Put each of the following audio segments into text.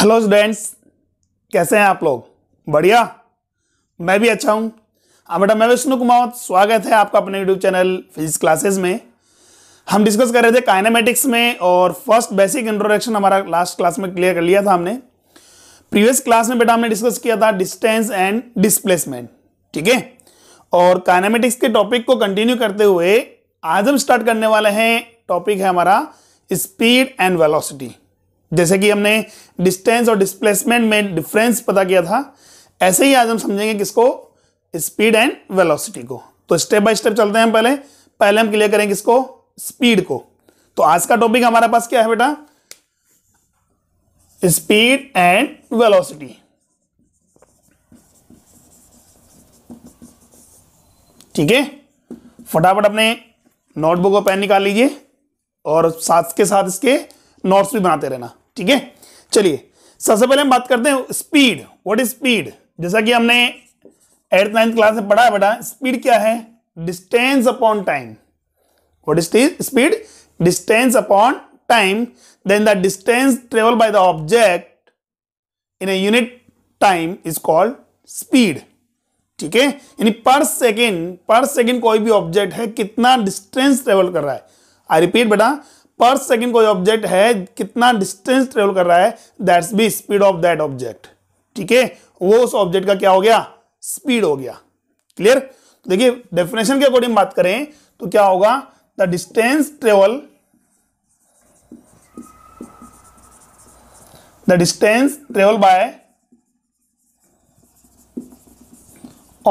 Hello students कैसे हैं आप लोग बढ़िया मैं भी अच्छा हूं हाँ बेटा मैं विष्णु कुमार स्वागत है आपका अपने यूट्यूब चैनल फिजिक्स क्लासेस में हम डिस्कस कर रहे थे काइनामेटिक्स में और फर्स्ट बेसिक इंट्रोडक्शन हमारा लास्ट क्लास में क्लियर कर लिया था हमने प्रीवियस क्लास में बेटा हमने डिस्कस किया था डिस्टेंस एंड डिस्प्लेसमेंट ठीक है और काइनामेटिक्स के टॉपिक को कंटिन्यू करते हुए आज हम स्टार्ट करने वाले हैं टॉपिक है हमारा स्पीड एंड वेलोसिटी जैसे कि हमने डिस्टेंस और डिस्प्लेसमेंट में डिफरेंस पता किया था ऐसे ही आज हम समझेंगे किसको स्पीड एंड वेलोसिटी को तो स्टेप बाय स्टेप चलते हैं पहले पहले हम क्लियर करेंगे किसको स्पीड को तो आज का टॉपिक हमारे पास क्या है बेटा स्पीड एंड वेलोसिटी ठीक है फटाफट अपने नोटबुक और पेन निकाल लीजिए और साथ के साथ इसके नोट्स भी बनाते रहना ठीक है चलिए सबसे पहले हम बात करते हैं स्पीड व्हाट इज स्पीड जैसा कि हमने एट नाइन्थ क्लास में पढ़ा है बेटा स्पीड क्या है distance upon time what is speed distance upon time then the distance travel by the object in a unit time is called speed ठीक है यानी पर सेकेंड पर सेकेंड कोई भी ऑब्जेक्ट है कितना डिस्टेंस ट्रेवल कर रहा है आई रिपीट बेटा पर सेकेंड कोई ऑब्जेक्ट है कितना डिस्टेंस ट्रेवल कर रहा है that's be speed of that object ठीक है वो उस ऑब्जेक्ट का क्या हो गया स्पीड हो गया क्लियर तो देखिए डेफिनेशन के अकॉर्डिंग बात करें तो क्या होगा the distance travel the distance travel by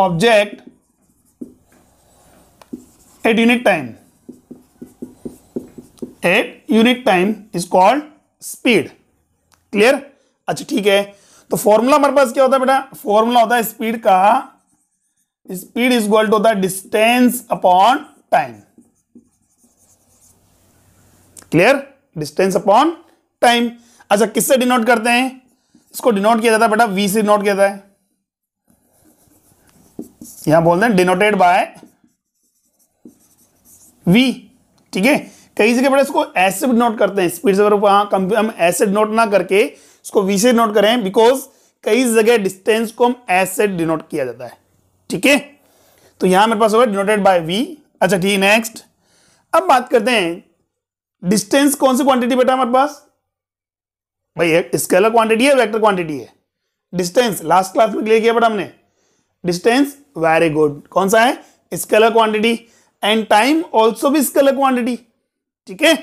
object at unit time at unit time is called speed clear अच्छा ठीक है तो फॉर्मूला हमारे पास क्या होता है बेटा फॉर्मूला होता है स्पीड का स्पीड इज गोल्ड होता है distance upon time clear distance upon time अच्छा किससे डिनोट करते हैं इसको डिनोट किया जाता है बेटा वी से डिनोट किया जाता है यहां बोलते हैं डिनोटेड बाय वी ठीक है कई जगह पर इसको एस से नोट करते हैं स्पीड से अगर हम एस से नोट ना करके इसको वी से नोट करें बिकॉज कई जगह डिस्टेंस को हम एस से डिनोट किया जाता है ठीक है तो यहां मेरे पास होगा डिनोटेड बाय वी अच्छा ठीक नेक्स्ट अब बात करते हैं डिस्टेंस कौन सी क्वांटिटी बेटा हमारे पास भाई स्केलर क्वांटिटी है वेक्टर क्वांटिटी है डिस्टेंस लास्ट क्लास में क्लियर किया बेटा हमने डिस्टेंस वेरी गुड कौन सा है scalar quantity and time also भी स्केलर क्वांटिटी ठीक है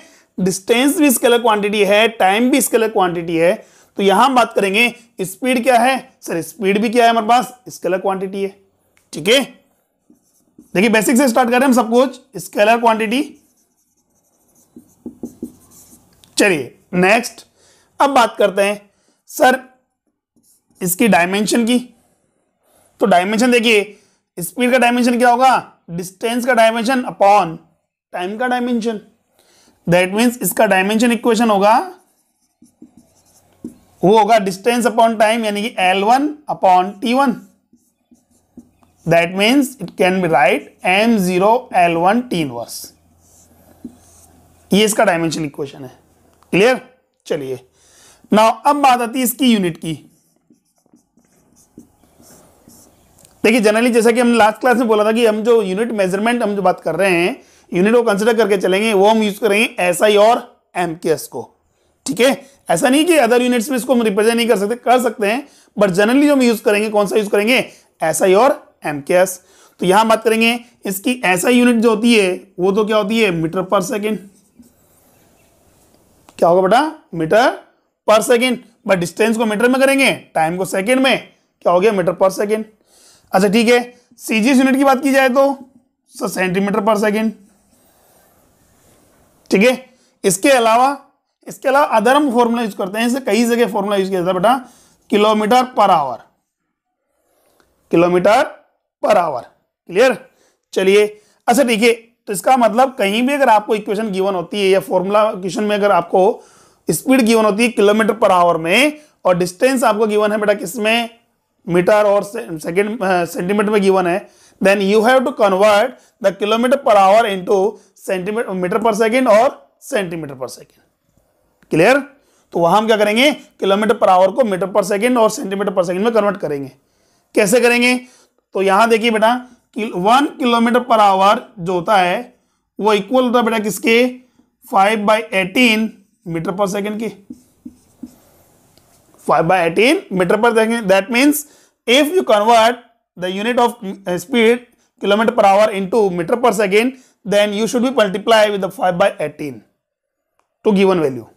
डिस्टेंस भी स्केलर क्वांटिटी है टाइम भी स्केलर क्वांटिटी है तो यहां बात करेंगे स्पीड क्या है सर स्पीड भी क्या है हमारे पास स्केलर क्वांटिटी है ठीक है देखिए बेसिक से स्टार्ट कर रहे हैं हम सब कुछ स्केलर क्वांटिटी चलिए नेक्स्ट अब बात करते हैं सर इसकी डायमेंशन की तो डायमेंशन देखिए स्पीड का डायमेंशन क्या होगा डिस्टेंस का डायमेंशन अपॉन टाइम का डायमेंशन दैट मीन्स इसका डायमेंशन इक्वेशन होगा वो होगा डिस्टेंस अपॉन टाइम यानी कि L one upon T one that means it can be write M zero L one T inverse ये इसका डायमेंशन इक्वेशन है क्लियर चलिए नाउ अब बात आती है इसकी यूनिट की देखिए जनरली जैसा कि हमने लास्ट क्लास में बोला था कि हम जो यूनिट मेजरमेंट हम जो बात कर रहे हैं यूनिट को कंसिडर करके चलेंगे वो हम यूज करेंगे एस और एम को ठीक है ऐसा नहीं कि अदर यूनिट्स में इसको हम रिप्रेजेंट नहीं कर सकते कर सकते हैं बट जनरली जो हम यूज करेंगे कौन सा यूज करेंगे एस SI और एम तो यहां बात करेंगे इसकी ऐसा यूनिट जो होती है वो तो क्या होती है मीटर पर सेकेंड क्या होगा बेटा metre per second but distance को मीटर में करेंगे टाइम को सेकेंड में क्या हो गया मीटर पर सेकेंड अच्छा ठीक है सीजीएस यूनिट की बात की जाए तो सेंटीमीटर पर सेकेंड ठीक है इसके अलावा इसके अलावा अदर हम फॉर्मूला यूज करते हैं इसे कई जगह फॉर्मूला यूज किया जाता है बेटा kilometre per hour kilometre per hour clear चलिए अच्छा ठीक है तो इसका मतलब कहीं भी अगर आपको इक्वेशन गिवन होती है या फॉर्मूला क्वेश्चन में अगर आपको स्पीड गिवन होती है किलोमीटर पर आवर में और डिस्टेंस आपको गिवन है बेटा किसमें मीटर और सेकेंड सेंटीमीटर में गिवन है then you have to convert the kilometre per hour into centimetre metre per second और सेंटीमीटर पर सेकेंड क्लियर तो वहां हम क्या करेंगे किलोमीटर पर आवर को मीटर पर सेकेंड और सेंटीमीटर पर सेकेंड में कन्वर्ट करेंगे कैसे करेंगे तो यहां देखिए बेटा कि वन किलोमीटर पर आवर जो होता है वो इक्वल होता है बेटा किसके five by eighteen metre per second की five by eighteen metre per second that means if you convert the unit of speed kilometre per hour into metre per second then you should be multiply with the 5 by 18 to given value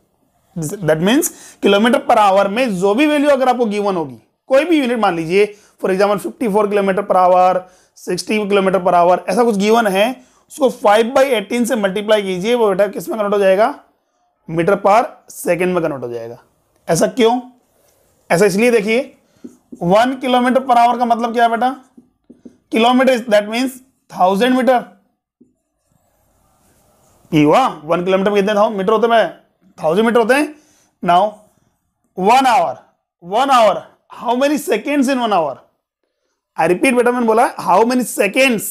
that means kilometre per hour में जो भी value अगर आपको given होगी कोई भी unit मान लीजिए for example 54 kilometre per hour 60 kilometre per hour ऐसा कुछ गिवन है उसको 5 बाई एटीन से मल्टीप्लाई कीजिए वो बेटा किस में कन्वर्ट हो जाएगा मीटर पर सेकेंड में कन्वर्ट हो जाएगा ऐसा क्यों ऐसा इसलिए देखिए वन किलोमीटर पर आवर का मतलब क्या है बेटा kilometre that means thousand metre पी हुआ वन किलोमीटर में कितने मीटर होते हैं थाउजेंड मीटर होते हैं now one hour one hour how many seconds in one hour I repeat बेटा मैंने बोला how many seconds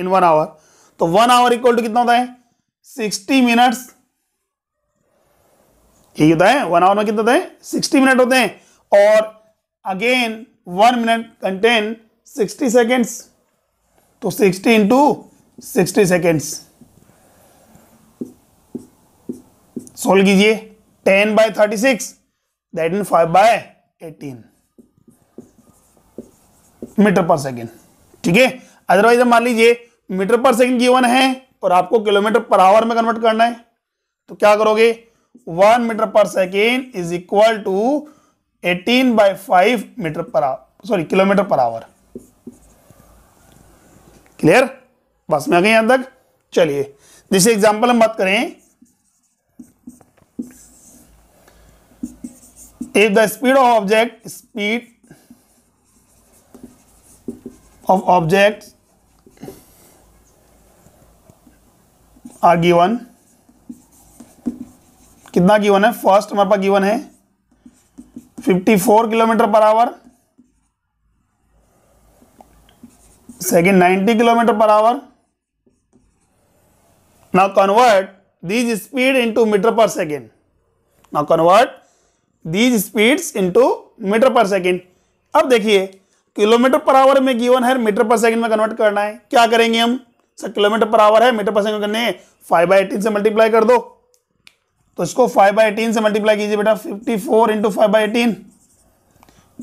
in one hour तो वन आवर इक्वल टू कितना होता है सिक्सटी मिनट्स यही होता है वन आवर में कितना होता है सिक्सटी मिनट होते हैं और again one minute contain sixty seconds तो sixty into sixty seconds solve कीजिए ten by thirty six that in five by eighteen metre per second ठीक है अदरवाइज हम मान लीजिए मीटर पर सेकेंड गिवन है और आपको किलोमीटर पर आवर में कन्वर्ट करना है तो क्या करोगे one metre per second is equal to eighteen by five metre per hour sorry kilometre per hour clear बस में आ गए यहां तक चलिए जिसे एग्जाम्पल हम बात करें if the speed of object speed of object are given कितना गिवन है फर्स्ट हमारे पास गिवन है 54 kilometre per hour second 90 kilometre per hour now convert these speed into metre per second now convert these speeds into metre per second अब देखिए kilometre per hour में given है metre per second में convert करना है क्या करेंगे हम सर किलोमीटर पर आवर है मीटर पर सेकंड करने फाइव बाई एटीन से मल्टीप्लाई कर दो तो इसको फाइव बाई एटीन से मल्टीप्लाई कीजिए बेटा fifty four into five by eighteen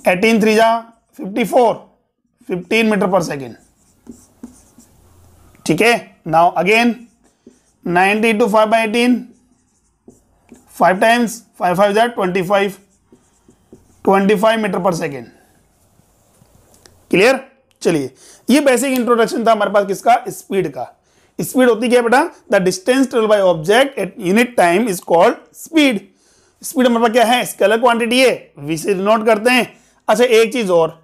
eighteen three जा fifty four fifteen metre per second ठीक है now again ninety into five by eighteen five times five five that twenty five twenty five metre per second clear चलिए ये basic introduction था हमारे पास किसका speed का speed होती क्या बेटा the distance travel by object at unit time is called speed speed हमारे पास क्या है स्केलर क्वांटिटी है सी नोट करते हैं अच्छा एक चीज और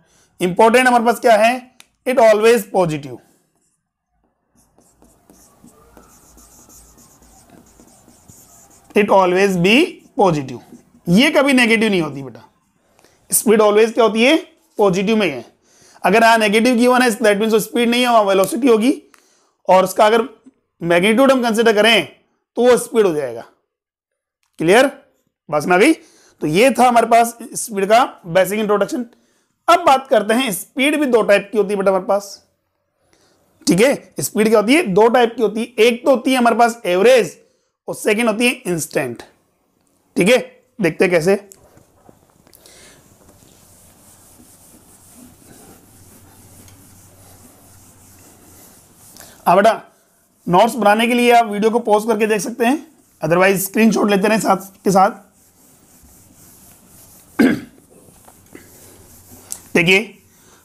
इंपॉर्टेंट हमारे पास क्या है it always positive it always be positive ये कभी नेगेटिव नहीं होती बेटा स्पीड ऑलवेज क्या होती है पॉजिटिव में है अगर यहाँ नेगेटिव की वन है दैट मीन्स स्पीड नहीं है वहाँ वेलोसिटी होगी और उसका अगर मैग्नीट्यूड हम कंसिडर करें तो वो स्पीड हो जाएगा क्लियर बस में गई तो ये था हमारे पास स्पीड का बेसिक इंट्रोडक्शन अब बात करते हैं स्पीड भी दो टाइप की होती है बेटा हमारे पास ठीक है स्पीड क्या होती है दो टाइप की होती है एक तो होती है हमारे पास एवरेज और सेकेंड होती है इंस्टेंट ठीक है देखते कैसे हाँ बेटा नोट्स बनाने के लिए आप वीडियो को पॉज करके देख सकते हैं अदरवाइज स्क्रीनशॉट लेते रहे साथ के साथ देखिए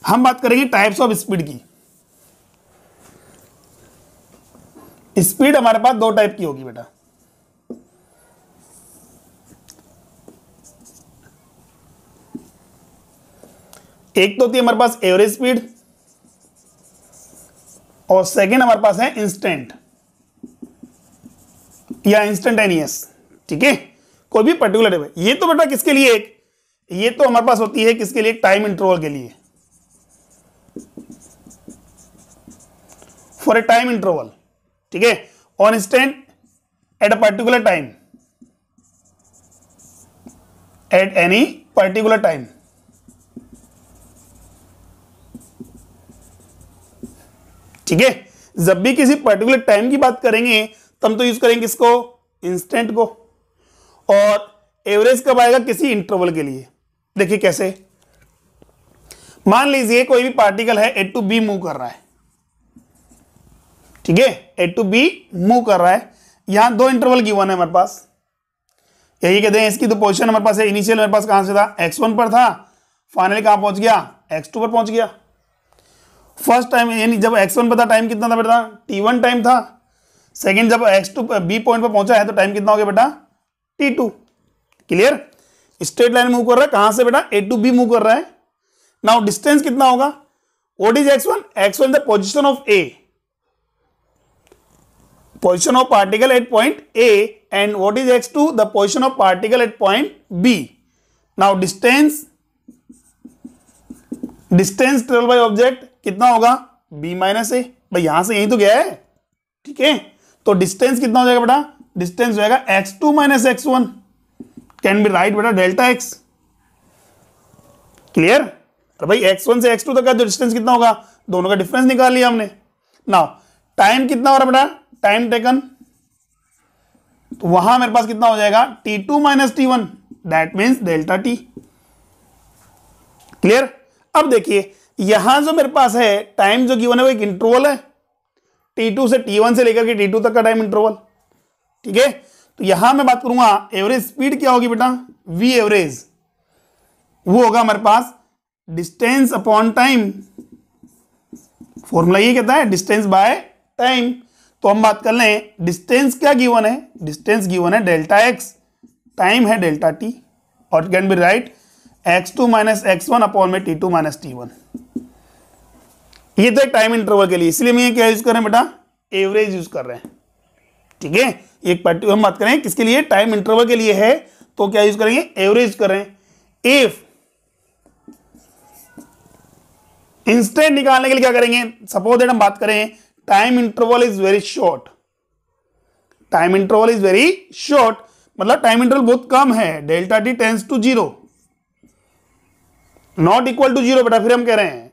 हम बात करेंगे टाइप्स ऑफ स्पीड की स्पीड हमारे पास दो टाइप की होगी बेटा एक तो होती है हमारे पास एवरेज स्पीड और सेकेंड हमारे पास है इंस्टेंट या इंस्टेंटेनियस ठीक है कोई भी पर्टिकुलर है ये तो बेटा किसके लिए एक ये तो हमारे पास होती है किसके लिए टाइम इंटरवल के लिए फॉर ए टाइम इंटरवल ठीक है on instant at a particular time at any particular time ठीक है जब भी किसी पर्टिकुलर टाइम की बात करेंगे तो हम तो यूज करेंगे इसको इंस्टेंट को और एवरेज कब आएगा किसी इंटरवल के लिए देखिए कैसे मान लीजिए कोई भी पार्टिकल है ए टू बी मूव कर रहा है ठीक है ए टू बी मूव कर रहा है यहां दो इंटरवल की वन है हमारे पास यही कहते हैं इसकी तो पोजिशन हमारे पास है इनिशियल हमारे पास कहां से था एक्स वन पर था फाइनली कहां पहुंच गया एक्स टू पर पहुंच गया फर्स्ट टाइम यानी जब एक्स वन पर था टाइम कितना था बेटा टी वन टाइम था सेकेंड जब एक्स टू बी पॉइंट पर पहुंचा है तो टाइम कितना हो गया बेटा T two clear straight line move कर रहा है कहां से बेटा ए टू बी मूव कर रहा है नाउ डिस्टेंस कितना होगा what is X one X one the position of A of particle at point A and what is X two the position of particle at point B now distance distance travel by object कितना होगा B minus ए भाई यहां से यहीं तो गया है ठीक है तो डिस्टेंस कितना हो जाएगा बेटा डिस्टेंस हो जाएगा X two minus x one can be write बेटा डेल्टा एक्स क्लियर अरे भाई एक्स वन से एक्स टू तक का जो तो डिस्टेंस कितना होगा दोनों का डिफरेंस निकाल लिया हमने ना टाइम कितना हो रहा बेटा टाइम टेकन तो वहां मेरे पास कितना हो जाएगा T two minus T one that means delta T clear अब देखिए यहां जो मेरे पास है टाइम जो गिवन है वो एक इंटरवल है टी टू से टी वन से लेकर के टी टू तक का टाइम इंटरवल ठीक है तो यहां मैं बात करूंगा एवरेज स्पीड क्या होगी बेटा वी एवरेज वो होगा हमारे पास डिस्टेंस अपॉन टाइम फॉर्मूला ये कहता है डिस्टेंस बाय टाइम तो हम बात कर लें डिस्टेंस क्या गिवन है डिस्टेंस गिवन है डेल्टा एक्स टाइम है डेल्टा टी और can be write X two minus x one upon में T two minus T one ये तो एक टाइम इंटरवल के लिए इसलिए मैं क्या यूज कर रहे हैं बेटा एवरेज यूज कर रहे हैं ठीक है एक पर्टिकुलर हम बात करें किसके लिए टाइम इंटरवल के लिए है तो क्या यूज करेंगे एवरेज कर रहे हैं इफ इंस्टेंट निकालने के लिए क्या करेंगे सपोज दैट हम बात करें time interval is very short time interval is very short मतलब टाइम इंटरवल बहुत कम है delta T tends to zero not equal to zero बेटा फिर हम कह रहे हैं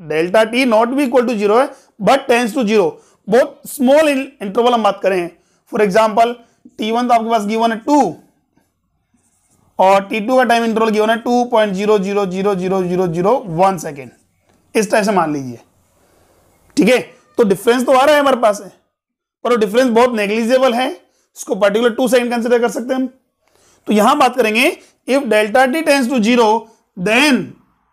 डेल्टा टी नॉट भी इक्वल टू जीरो है बट टेंस टू जीरो बहुत स्मॉल इंटरवल हम बात करें फॉर एग्जाम्पल टी वन तो आपके पास गिवन है टू और टी टू का टाइम इंटरवल गिवन है two point zero zero zero zero zero zero one second इस टाइप से मान लीजिए ठीक है तो डिफरेंस तो आ रहा है हमारे पास है पर वो डिफरेंस बहुत नेग्लिजिबल है इसको पर्टिकुलर टू सेकेंड कंसिडर कर सकते हैं हम तो यहां बात करेंगे if delta T tends to zero then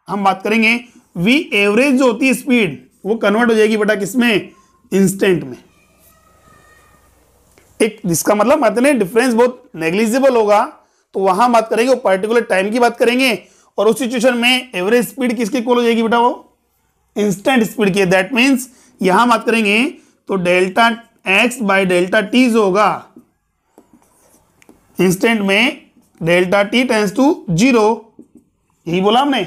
हम बात करेंगे वी एवरेज जो होती है स्पीड वो कन्वर्ट हो जाएगी बेटा किसमें इंस्टेंट में एक जिसका मतलब नहीं डिफरेंस बहुत नेग्लिजिबल होगा तो वहां बात करेंगे पर्टिकुलर टाइम की बात करेंगे और उस सिचुएशन में एवरेज स्पीड किसकी इक्वल हो जाएगी बेटा वो इंस्टेंट स्पीड की दैट मीन्स यहां बात करेंगे तो delta X by delta T जो होगा इंस्टेंट में delta T tends to zero यही बोला हमने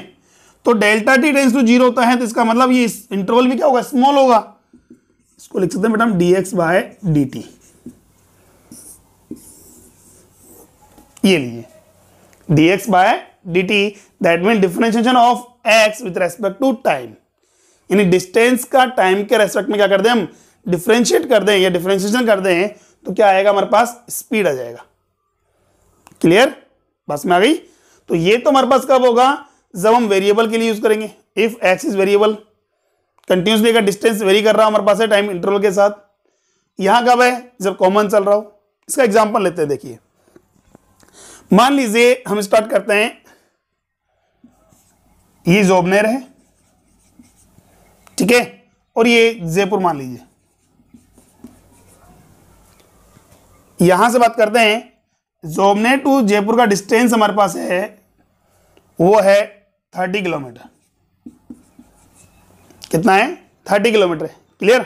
तो delta T tends to zero होता है तो इसका मतलब ये इंटरवल भी क्या होगा स्मॉल होगा इसको लिख सकते हैं madam D x by D T ये लीजिए D x by D T that mean differentiation of X with respect to time यानी डिस्टेंस का टाइम के रेस्पेक्ट में क्या कर दें हम डिफ्रेंशिएट कर दें या डिफरेंशिएशन कर दें तो क्या आएगा हमारे पास स्पीड आ जाएगा क्लियर बस में आ गई तो ये तो हमारे पास कब होगा जब हम वेरिएबल के लिए यूज़ करेंगे if X is variable continuously का डिस्टेंस वेरी कर रहा हमारे पास है टाइम इंटरवल के साथ यहां कब है जब कॉमन चल रहा हो इसका एग्जाम्पल लेते हैं देखिए मान लीजिए हम स्टार्ट करते हैं ये जोबनेर है ठीक है और ये जयपुर मान लीजिए यहां से बात करते हैं जोबनेर टू जयपुर का डिस्टेंस हमारे पास है वो है थर्टी किलोमीटर कितना है थर्टी किलोमीटर है क्लियर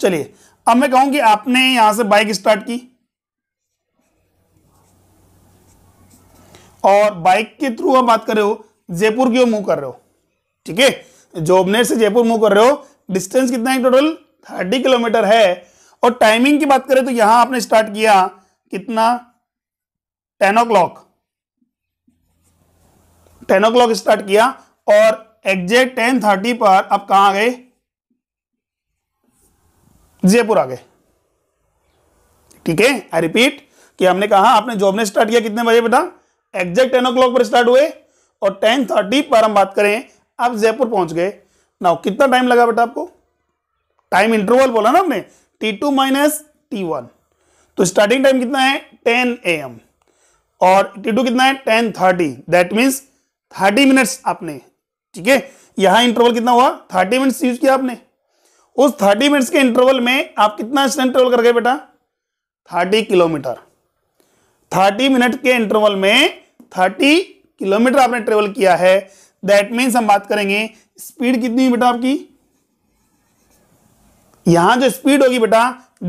चलिए अब मैं कहूं कि आपने यहां से बाइक स्टार्ट की और बाइक के थ्रू आप बात कर रहे हो जयपुर की ओर मूव कर रहे हो ठीक है जोबनेर से जयपुर मूव कर रहे हो डिस्टेंस कितना है टोटल थर्टी किलोमीटर है और टाइमिंग की बात करें तो यहां आपने स्टार्ट किया कितना ten o'clock ten o start किया और एग्जैक्ट टेन थर्टी पर अब कहा गए जयपुर आ गए ठीक है आई रिपीट कि हमने कहा आपने जॉब ने स्टार्ट किया कितने बजे बेटा एग्जैक्ट टेन ओ पर स्टार्ट हुए और टेन थर्टी पर हम बात करें आप जयपुर पहुंच गए ना कितना टाइम लगा बेटा आपको टाइम इंटरवल बोला ना हमने T two minus T one तो स्टार्टिंग टाइम कितना है टेन ए एम और टी टू कितना है ten thirty that means thirty minutes आपने ठीक है यहां इंटरवल कितना हुआ थर्टी मिनट्स यूज किया आपने उस थर्टी मिनट्स के इंटरवल में आप कितना ट्रेवल कर गए बेटा थर्टी किलोमीटर थर्टी मिनट के इंटरवल में थर्टी किलोमीटर आपने ट्रेवल किया है दैट मीन्स हम बात करेंगे स्पीड कितनी बेटा आपकी यहां जो स्पीड होगी बेटा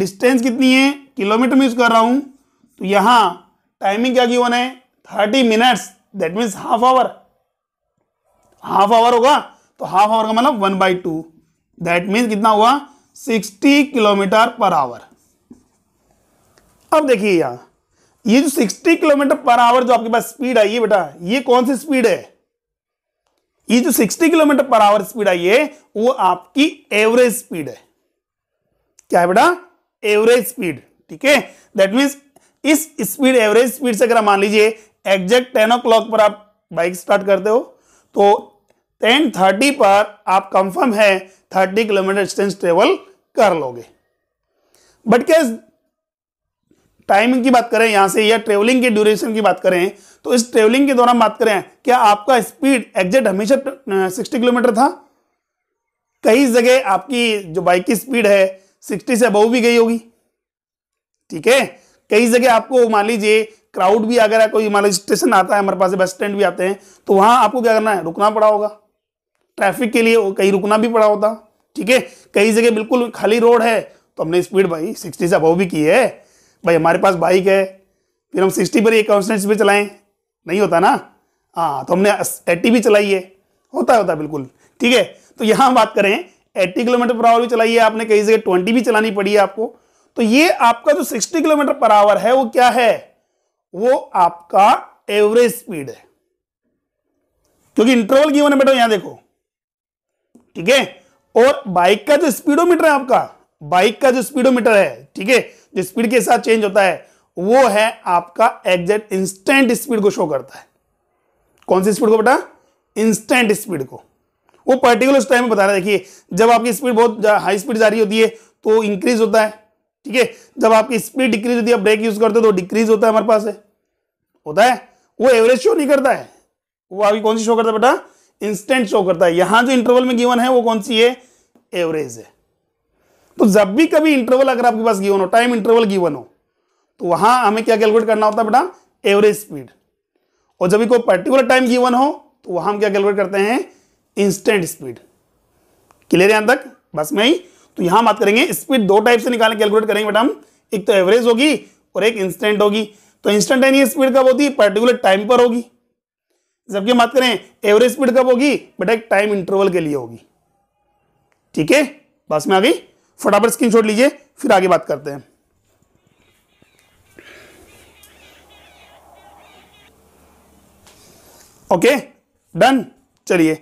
डिस्टेंस कितनी है किलोमीटर में यूज कर रहा हूं तो यहां टाइमिंग क्या की वन है thirty minutes that means half hour half hour होगा तो हाफ आवर का मतलब one by two that mean कितना हुआ सिक्सटी किलोमीटर पर आवर अब देखिए यहां ये जो सिक्सटी किलोमीटर पर आवर जो आपके पास स्पीड आई है बेटा ये कौन सी स्पीड है ये जो sixty kilometre per hour speed आई है वो आपकी एवरेज स्पीड है क्या है बेटा एवरेज स्पीड ठीक है दैट मीन इस स्पीड एवरेज स्पीड से अगर मान लीजिए एग्जैक्ट टेन ओ पर आप बाइक स्टार्ट करते हो तो टेन थर्टी पर आप कंफर्म है थर्टी किलोमीटर डिस्टेंस ट्रेवल कर लोगे बट क्या टाइमिंग की बात करें यहां से या ट्रेवलिंग की ड्यूरेशन की बात करें तो इस ट्रेवलिंग के दौरान बात करें क्या आपका स्पीड एग्जैक्ट हमेशा सिक्सटी किलोमीटर था कई जगह आपकी जो बाइक की स्पीड है सिक्सटी से अबव भी गई होगी ठीक है कई जगह आपको मान लीजिए क्राउड भी अगर कोई मान लीजिए स्टेशन आता है हमारे पास बस स्टैंड भी आते हैं तो वहां आपको क्या करना है रुकना पड़ा होगा ट्रैफिक के लिए कहीं रुकना भी पड़ा होता ठीक है कई जगह बिल्कुल खाली रोड है तो हमने स्पीड भाई सिक्सटी से अबव भी की है भाई हमारे पास बाइक है फिर हम सिक्सटी पर एक कॉन्स्टेंट स्पीड चलाएं नहीं होता ना हाँ तो हमने एट्टी भी चलाई है होता होता है बिल्कुल ठीक है तो यहाँ बात करें एट्टी किलोमीटर पर आवर भी चलाई है आपने कई जगह ट्वेंटी भी चलानी पड़ी है आपको तो ये आपका जो सिक्सटी किलोमीटर पर आवर है वो क्या है वो आपका एवरेज स्पीड है क्योंकि इंटरवल की बेटा तो यहां देखो ठीक है और बाइक का जो स्पीडोमीटर है आपका बाइक का जो स्पीडोमीटर है ठीक है जो स्पीड के साथ चेंज होता है वो है आपका एग्जैक्ट इंस्टेंट स्पीड को शो करता है कौन सी स्पीड को बेटा इंस्टेंट स्पीड को वो पर्टिकुलर उस टाइम में बता रहा है देखिए जब आपकी स्पीड बहुत हाई स्पीड जा रही होती है तो इंक्रीज होता है ठीक है जब आपकी स्पीड डिक्रीज होती है ब्रेक यूज करते हो तो डिक्रीज होता है हमारे पास है होता है वो एवरेज शो नहीं करता है वो आपकी कौन सी शो करता है बेटा इंस्टेंट शो करता है यहां जो इंटरवल में गिवन है वो कौन सी है एवरेज है तो जब भी कभी इंटरवल अगर आपके पास गिवन हो टाइम इंटरवल गिवन हो तो वहां हमें क्या कैलकुलेट करना होता है बेटा एवरेज स्पीड और जब भी कोई पर्टिकुलर टाइम गिवन हो तो वहां हम क्या कैलकुलेट करते हैं इंस्टेंट स्पीड क्लियर यहां तक बस में ही तो यहां बात करेंगे स्पीड दो टाइप से निकालने कैलकुलेट करेंगे बेटा हम एक तो एवरेज होगी और एक इंस्टेंट होगी तो इंस्टेंटेनियस स्पीड कब होती है पर्टिकुलर टाइम पर होगी जबकि हम बात करें एवरेज स्पीड कब होगी बेटा एक टाइम इंटरवल के लिए होगी ठीक है बस में आ गई फटाफट छोड़ लीजिए फिर आगे बात करते हैं ओके डन चलिए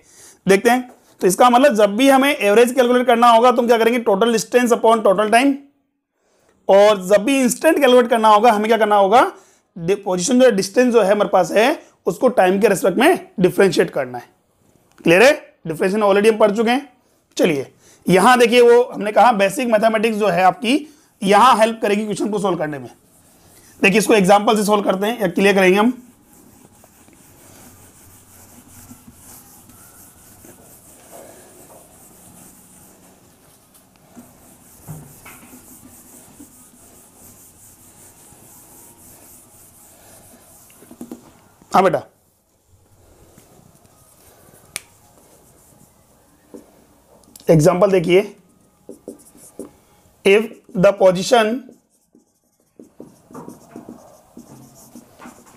देखते हैं तो इसका मतलब जब भी हमें एवरेज कैलकुलेट करना होगा तो हम क्या करेंगे total distance upon total time और जब भी इंस्टेंट कैलकुलेट करना होगा हमें क्या करना होगा पोजीशन जो है डिस्टेंस जो है हमारे पास है उसको टाइम के रेस्पेक्ट में डिफ्रेंशिएट करना है क्लियर है डिफ्रेंशिएशन ऑलरेडी हम पढ़ चुके हैं चलिए यहां देखिए वो हमने कहा बेसिक मैथमेटिक्स जो है आपकी यहां हेल्प करेगी क्वेश्चन को सोल्व करने में देखिए इसको एग्जाम्पल से सोल्व करते हैं या क्लियर करेंगे हम हाँ बेटा एग्जाम्पल देखिए if the position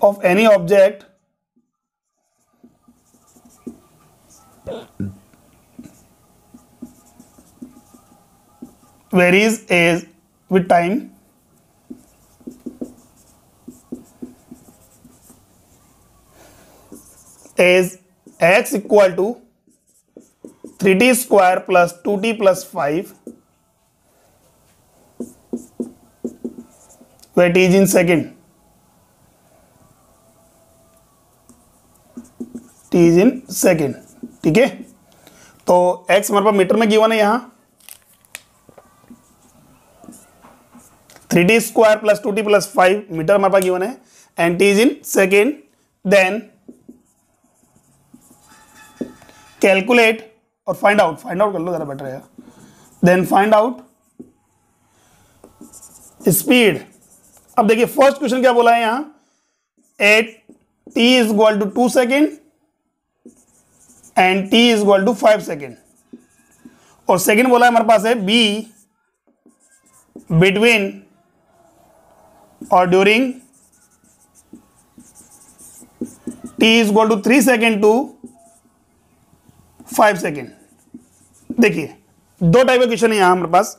of any object varies as with time as x equal to three t square plus two t plus five wait is in second t is in second ठीक है तो x हमारे पास metre में given है यहां three t square plus two t plus five meter हमारे पास given है and t is in second then calculate और फाइंड आउट फाइंड आउट कर लो ज़रा बेटर है देन फाइंड आउट स्पीड अब देखिए फर्स्ट क्वेश्चन क्या बोला है यहां at t is equal to two second and t is equal to five second और सेकेंड बोला है हमारे पास है बी बिटवीन और during t is equal to three second to five second देखिए दो टाइप के क्वेश्चन है यहां हमारे पास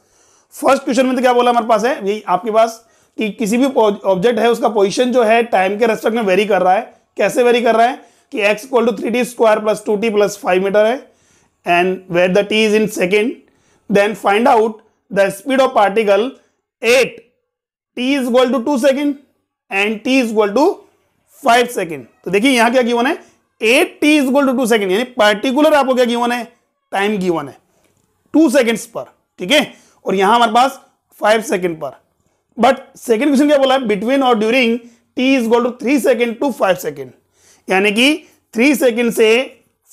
फर्स्ट क्वेश्चन में तो क्या बोला हमारे पास है यही आपके पास कि किसी भी ऑब्जेक्ट है उसका पोजीशन जो है टाइम के रेस्पेक्ट में वेरी कर रहा है कैसे वेरी कर रहा है कि x equal to three t square plus two t plus five meter है and where the t is in second then find out the speed of particle at t is equal to two second and t is equal to five second तो देखिए यहां क्या क्यों है eight t is to two second यानी particular आपको क्या given है टाइम गिवन है टू सेकेंड्स पर ठीक है और यहां हमारे पास फाइव सेकेंड पर बट सेकेंड क्वेश्चन क्या बोला है बिटवीन और during t is to three second to five second यानी कि थ्री सेकेंड से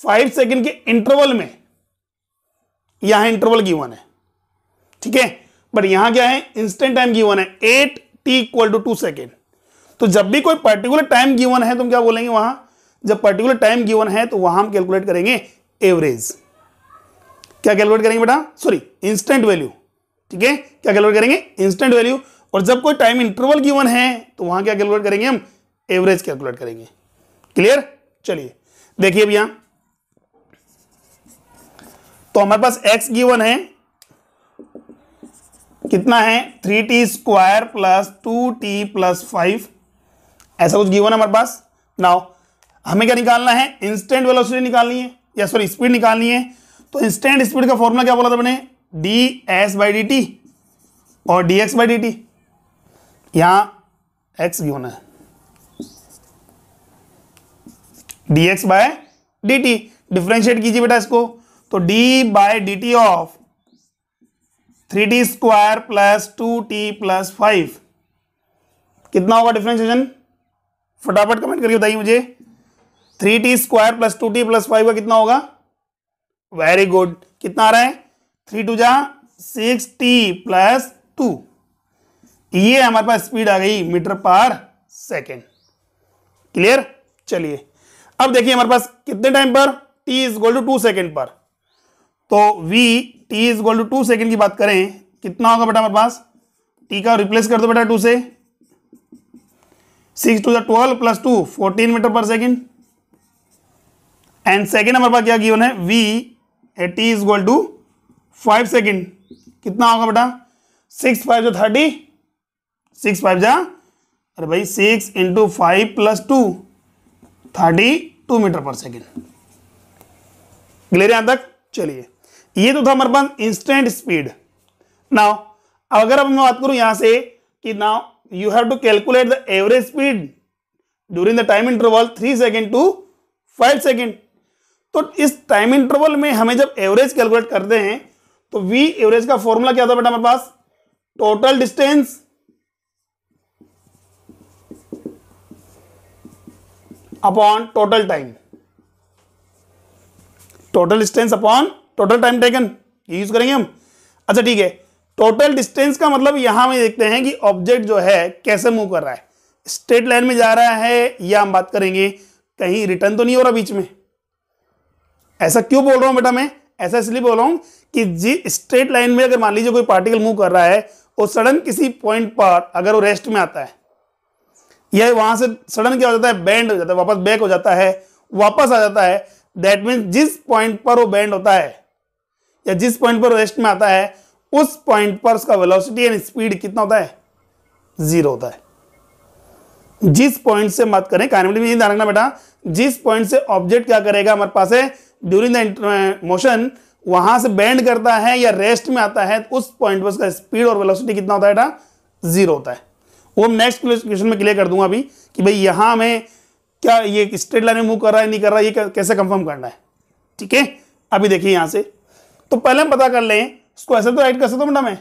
फाइव सेकेंड के इंटरवल में यहां इंटरवल गिवन है ठीक है बट यहां क्या है इंस्टेंट टाइम गिवन है eight t equal to two second तो जब भी कोई पर्टिकुलर टाइम गिवन है तुम तो क्या बोलेंगे वहां जब पर्टिकुलर टाइम गिवन है तो वहां हम कैलकुलेट करेंगे एवरेज क्या कैलकुलेट करेंगे बेटा सॉरी इंस्टेंट वैल्यू ठीक है क्या कैलकुलेट करेंगे इंस्टेंट वैल्यू और जब कोई टाइम इंटरवल गिवन है तो वहां क्या कैलकुलेट करेंगे हम एवरेज कैलकुलेट करेंगे क्लियर चलिए देखिए भैया तो हमारे पास x गिवन है कितना है three t square plus two t plus five ऐसा कुछ गिवन है हमारे पास नाउ हमें क्या निकालना है इंस्टेंट वेलोसिटी निकालनी है या सॉरी स्पीड निकालनी है तो इंस्टेंट स्पीड का फॉर्मूला क्या बोला था मैंने d s by d t और d x by d t यहां एक्स भी होना है d x by D t differentiate कीजिए बेटा इसको तो d by D t of three t square plus two t plus five कितना होगा डिफ्रेंशिएशन फटाफट कमेंट करके बताइए मुझे three t square plus two t plus five का कितना होगा वेरी गुड कितना आ रहा है थ्री टू जा सिक्स टी प्लस टू ये हमारे पास स्पीड आ गई मीटर पर सेकेंड क्लियर चलिए अब देखिए हमारे पास कितने टाइम पर t is equal to two second पर तो v t is equal to two second की बात करें कितना होगा बेटा हमारे पास टी का रिप्लेस कर दो बेटा टू से सिक्स टू जो twelve plus two fourteen meter per second and second number पर क्या गिवन है v at is equal to five second कितना होगा बेटा सिक्स फाइव जो थर्टी सिक्स फाइव जा अरे भाई six into five plus two thirty two meter per second clear यहां तक चलिए ये तो था हमारे पास इंस्टेंट स्पीड नाउ अगर अब मैं बात करूं यहां से कि now you have to calculate the average speed during the time interval three second to five second तो इस टाइम इंटरवल में हमें जब एवरेज कैलकुलेट करते हैं तो वी एवरेज का फॉर्मूला क्या था बेटा हमारे पास total distance upon total time total distance upon total time taken ये यूज करेंगे हम अच्छा ठीक है टोटल डिस्टेंस का मतलब यहां में देखते हैं कि ऑब्जेक्ट जो है कैसे मूव कर रहा है स्ट्रेट लाइन में जा रहा है या हम बात करेंगे कहीं रिटर्न तो नहीं हो रहा बीच में ऐसा क्यों बोल रहा हूं बेटा मैं ऐसा इसलिए बोल रहा हूं कि जी स्ट्रेट लाइन में अगर मान लीजिए कोई पार्टिकल मूव कर रहा है और सडन किसी पॉइंट पर अगर वो रेस्ट में आता है यह वहां से सडन क्या हो जाता है बैंड हो जाता है वापस बैक हो जाता है वापस आ जाता है दैट मीन जिस पॉइंट पर वो बैंड होता है या जिस पॉइंट पर रेस्ट में आता है उस पॉइंट पर उसका वेलोसिटी एंड स्पीड कितना होता है जीरो होता है जिस पॉइंट से मत करें कानमेली में ये ध्यान रखना बेटा जिस पॉइंट से ऑब्जेक्ट क्या करेगा हमारे पास है ड्यूरिंग द मोशन वहां से बैंड करता है या रेस्ट में आता है तो उस पॉइंट पर उसका स्पीड और वेलोसिटी कितना होता है बेटा जीरो होता है वो नेक्स्ट क्वेश्चन में क्लियर कर दूंगा अभी कि भाई यहां में क्या ये स्ट्रेट लाइन में मूव कर रहा है नहीं कर रहा है ये कैसे कंफर्म करना है ठीक है अभी देखिए यहां से तो पहले हम पता कर लें इसको ऐसे तो ऐड कर सकता हूँ बेटा मैं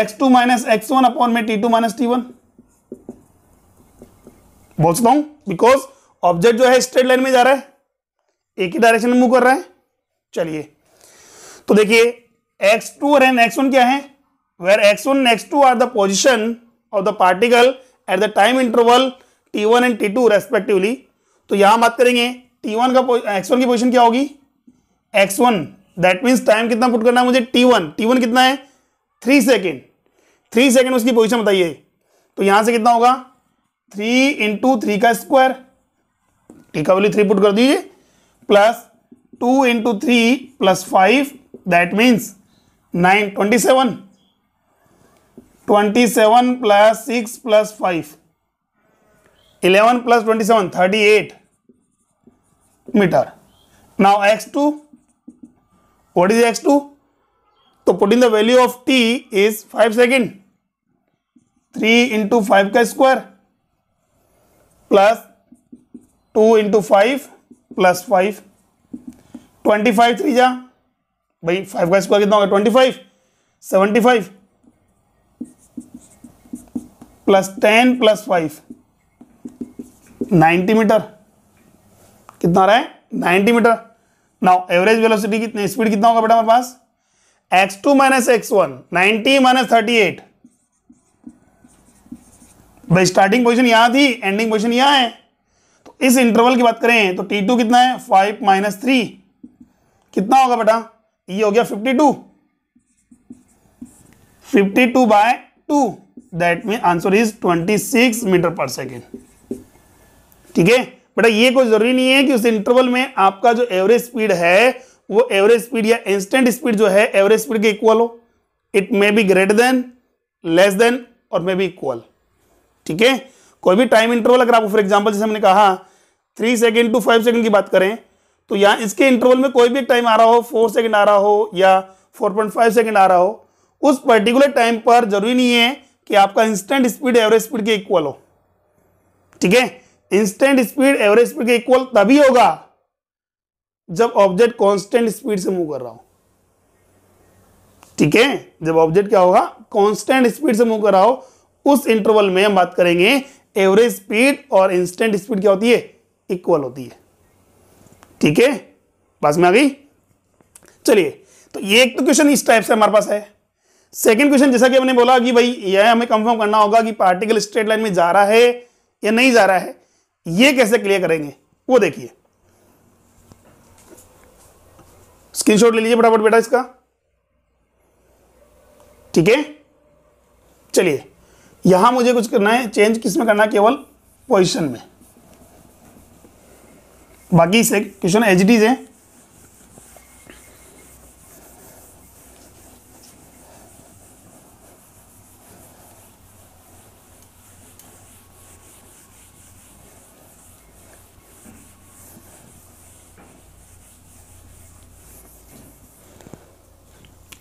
x two minus x one upon में T two minus T one बोल सकता हूं बिकॉज ऑब्जेक्ट जो है स्ट्रेट लाइन में जा रहा है एक ही डायरेक्शन में मूव कर रहा है चलिए तो देखिए x two and x one क्या है where x one x two are the position of the particle at the time interval t one and t two respectively तो यहां बात करेंगे टी वन का एक्स वन की पोजिशन क्या होगी x one that means time कितना put करना है मुझे टी वन टी वन कितना है थ्री सेकेंड थ्री सेकेंड उसकी पोजिशन बताइए तो यहां से कितना होगा थ्री इंटू थ्री का स्क्वायर टी का थ्री पुट कर दीजिए plus 2 into 3 plus 5 that means 9 27 27 plus 6 plus 5 11 plus 27 38 meter now x2 what is x2 so put in the value of t is 5 second 3 into 5 ka square plus 2 into 5 plus five twenty five three जा भाई five का square कितना होगा twenty five seventy five plus ten plus five ninety meter कितना आ रहा है ninety meter now average velocity कितनी स्पीड कितना होगा बेटा हमारे पास x two minus x one ninety minus thirty eight भाई स्टार्टिंग पोजिशन यहां थी एंडिंग पोजिशन यहां है तो इस इंटरवल की बात करें तो टी टू कितना है फाइव माइनस थ्री कितना होगा बेटा ये हो गया fifty two fifty two by two that mean answer is twenty six meter per second ठीक है बेटा ये कोई जरूरी नहीं है कि उस इंटरवल में आपका जो एवरेज स्पीड है वो एवरेज स्पीड या इंस्टेंट स्पीड जो है एवरेज स्पीड के इक्वल हो it may be greater than less than और मे बी इक्वल ठीक है कोई भी टाइम इंटरवल अगर आपको फॉर एग्जाम्पल जैसे हमने कहा three second to five second की बात करें तो यहाँ इसके इंटरवल में कोई भी एक टाइम आ रहा हो फोर सेकेंड आ रहा हो या फोर पॉइंट फाइव सेकेंड आ रहा हो उस पर्टिकुलर टाइम पर जरूरी नहीं है कि आपका इंस्टेंट स्पीड एवरेज स्पीड के इक्वल हो ठीक है इंस्टेंट स्पीड एवरेज स्पीड के इक्वल तभी होगा जब ऑब्जेक्ट कॉन्स्टेंट स्पीड से मूव कर रहा हो ठीक है जब ऑब्जेक्ट क्या होगा कॉन्स्टेंट स्पीड से मूव कर रहा हो उस इंटरवल में हम बात करेंगे एवरेज स्पीड और इंस्टेंट स्पीड क्या होती है इक्वल होती है ठीक है बस में आ गई चलिए तो ये एक तो क्वेश्चन इस टाइप से हमारे पास है सेकंड क्वेश्चन जैसा कि हमने बोला कि भाई यह हमें कंफर्म करना होगा कि पार्टिकल स्ट्रेट लाइन में जा रहा है या नहीं जा रहा है यह कैसे क्लियर करेंगे वो देखिए स्क्रीनशॉट ले लीजिए फटाफट बेटा इसका ठीक है चलिए यहां मुझे कुछ करना है चेंज किस में करना केवल पोजिशन में बाकी से क्वेश्चन एच डीज है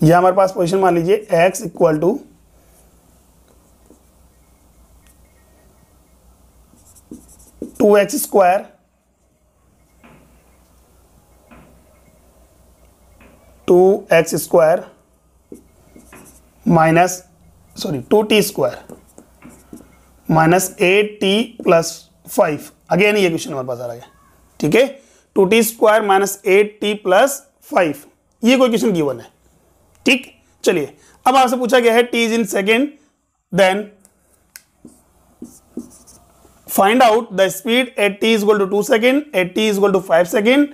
यह हमारे पास पोजीशन मान लीजिए x equal to two h square two x square minus sorry two t square minus eight t plus five again ये क्वेश्चन हमारे पास आ रहा है ठीक है two t square minus eight t plus five ये कोई क्वेश्चन गिवन है ठीक चलिए अब आपसे पूछा गया है t is in second then find out the speed at t is equal to 2 second, at t is equal to 5 second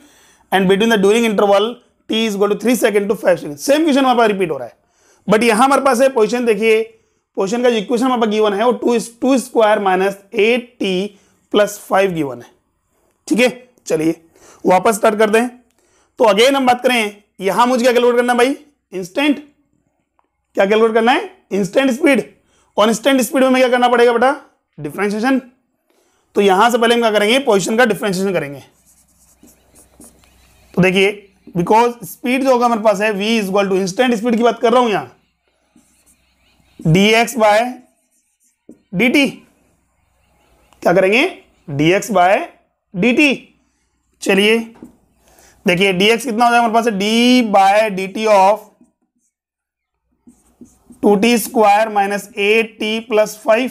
and between the during interval t is equal to 3 second to 5 second. Same question हमारे पास repeat हो रहा है but यहाँ हमारे पास है position देखिए पोजिशन का जो इक्वेशन हमारे पास गिवन है वो two two square minus eight t plus five given है ठीक है चलिए वापस स्टार्ट करते हैं तो अगेन हम बात करें यहां मुझे क्या कैलकुलेट करना भाई इंस्टेंट क्या कैलकुलेट करना है इंस्टेंट स्पीड और इंस्टेंट स्पीड में क्या करना पड़ेगा बेटा डिफ्रेंशिएशन तो यहां से पहले हम क्या करेंगे पोजिशन का डिफ्रेंशिएशन करेंगे तो देखिए बिकॉज स्पीड जो होगा हमारे पास है v is equal to instant speed की बात कर रहा हूं यहां d x by D t क्या करेंगे डीएक्स बाय डी टी चलिए देखिए डीएक्स कितना हो जाएगा हमारे पास d by D t of two t square minus eight t plus five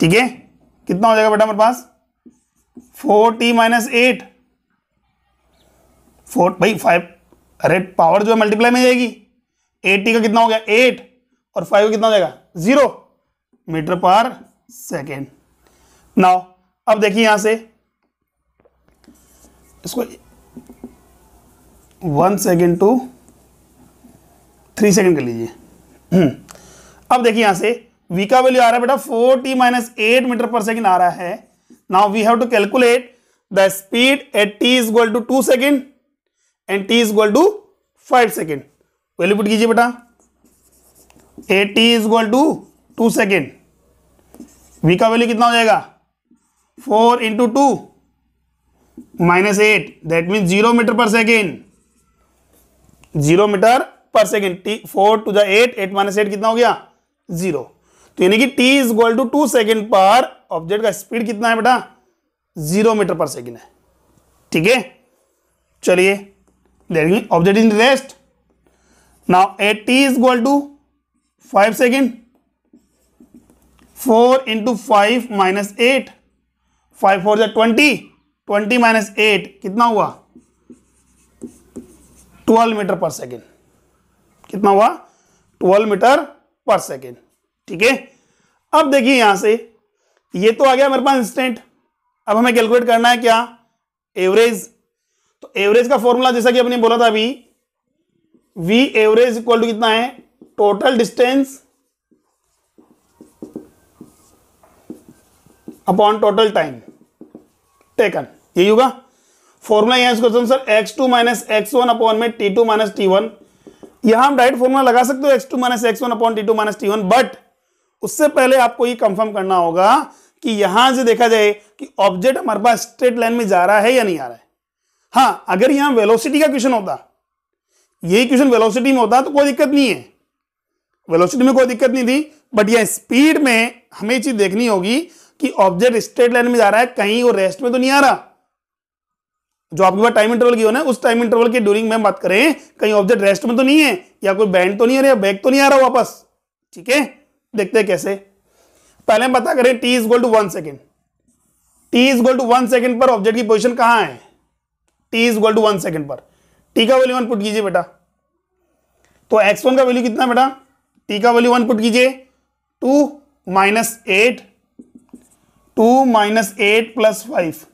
ठीक है कितना हो जाएगा बेटा हमारे पास four t minus eight four भाई फाइव अरे पावर जो है मल्टीप्लाई में जाएगी एट टी का कितना हो गया एट और फाइव का कितना हो जाएगा zero meter per second now अब देखिए यहां से इसको one second to three second कर लीजिए हम्म। अब देखिए यहां से वी का वैल्यू आ रहा है बेटा four t minus eight metre per second आ रहा है now we have to calculate the speed at t is equal to two second and t is equal to five second value put कीजिए बेटा at t is equal to two second v का value कितना हो जाएगा four into two minus eight that mean zero meter per second zero meter per second t four to the eight eight minus eight कितना हो गया zero तो यानी कि t is equal to two second पर ऑब्जेक्ट का speed कितना है बेटा जीरो मीटर पर सेकेंड है ठीक है चलिए object in rest now at t is equal to five second four into five minus eight five four जै ट्वेंटी ट्वेंटी माइनस एट कितना हुआ ट्वेल्व मीटर पर सेकेंड कितना हुआ ट्वेल्व मीटर पर सेकेंड ठीक है अब देखिए यहां से ये तो आ गया मेरे पास इंस्टेंट अब हमें कैलकुलेट करना है क्या एवरेज तो एवरेज का फॉर्मूला जैसा कि आपने बोला था अभी वी एवरेज इक्वल टू कितना है total distance upon total time taken यही होगा फॉर्मूला यहाँ इसको sir x two minus x one upon में T two minus T one यहां हम डायरेक्ट फॉर्मूला लगा सकते हो x two minus x one upon t two minus T one but उससे पहले आपको ये कंफर्म करना होगा कि यहां से देखा जाए कि ऑब्जेक्ट हमारे पास स्ट्रेट लाइन में जा रहा है या नहीं आ रहा है हाँ अगर यहां वेलोसिटी का क्वेश्चन होता यही क्वेश्चन वेलोसिटी में होता तो कोई दिक्कत नहीं है वेलोसिटी में कोई दिक्कत नहीं थी बट यह स्पीड में हमें चीज देखनी होगी कि ऑब्जेक्ट स्ट्रेट लाइन में जा रहा है कहीं वो रेस्ट में तो नहीं आ रहा जो आपके पास टाइम इंटरवल की हो ना उस टाइम इंटरवल के ड्यूरिंग में बात करें कहीं ऑब्जेक्ट रेस्ट में तो नहीं है या कोई बैंड तो नहीं आ रहा बैग तो नहीं आ रहा वापस ठीक है देखते हैं कैसे पहले हम पता करें t is equal to one second t is equal to one second पर ऑब्जेक्ट की पोजिशन कहां है t is equal to one second पर टी का वैल्यू वन पुट कीजिए बेटा तो एक्स वन का वैल्यू कितना बेटा टी का वैल्यू वन पुट कीजिए two minus eight two minus eight plus five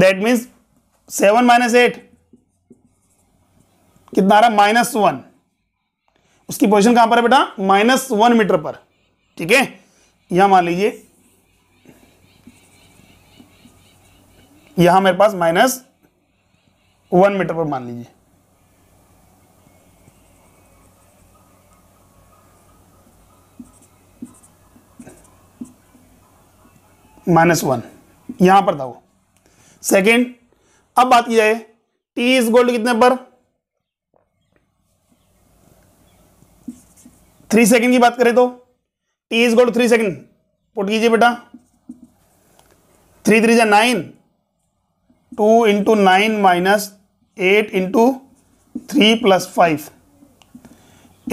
that means seven minus eight कितना आ रहा माइनस वन उसकी पोजिशन कहां पर है बेटा माइनस वन मीटर पर ठीक है यहां मान लीजिए यहां मेरे पास माइनस वन मीटर पर मान लीजिए माइनस वन यहां पर था वो सेकेंड अब बात की जाए टी इज गोल्ड कितने पर थ्री सेकंड की बात करें तो t is equal three second put कीजिए बेटा थ्री थ्री जै nine two into nine minus eight into three plus five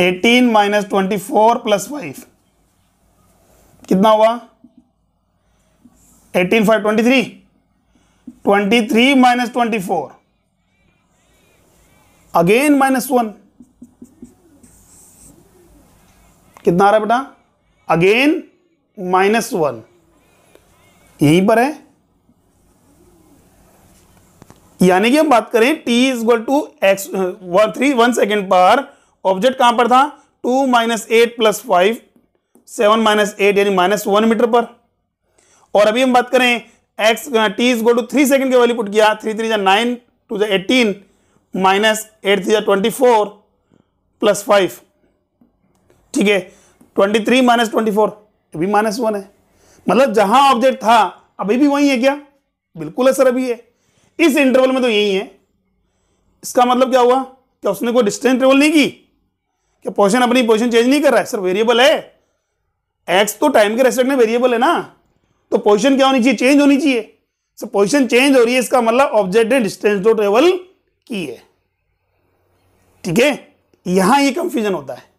eighteen minus twenty four plus five कितना हुआ eighteen five twenty three twenty three minus twenty four again minus one कितना आ रहा है बेटा अगेन माइनस वन यहीं पर है यानी कि हम बात करें t equal to x one three one second पर ऑब्जेक्ट कहां पर था two minus eight plus five seven minus eight यानी माइनस वन मीटर पर और अभी हम बात करें x t is equal to three second के वैल्यू पुट किया थ्री थ्री जै नाइन टू जै एटीन माइनस एट थ्री जै ट्वेंटी फोर प्लस फाइव ठीक है twenty three minus twenty four अभी माइनस वन है मतलब जहां ऑब्जेक्ट था अभी भी वही है क्या बिल्कुल है सर अभी है इस इंटरवल में तो यही है इसका मतलब क्या हुआ क्या उसने कोई डिस्टेंस ट्रेवल नहीं की क्या पोजिशन अपनी पोजिशन चेंज नहीं कर रहा है सर वेरिएबल है एक्स तो टाइम के रेस्पेक्ट में वेरिएबल है ना तो पोजिशन क्या होनी चाहिए चेंज होनी चाहिए सर पोजिशन चेंज हो रही है इसका मतलब ऑब्जेक्ट ने डिस्टेंस तो ट्रेवल की है ठीक है यहां ये कंफ्यूजन होता है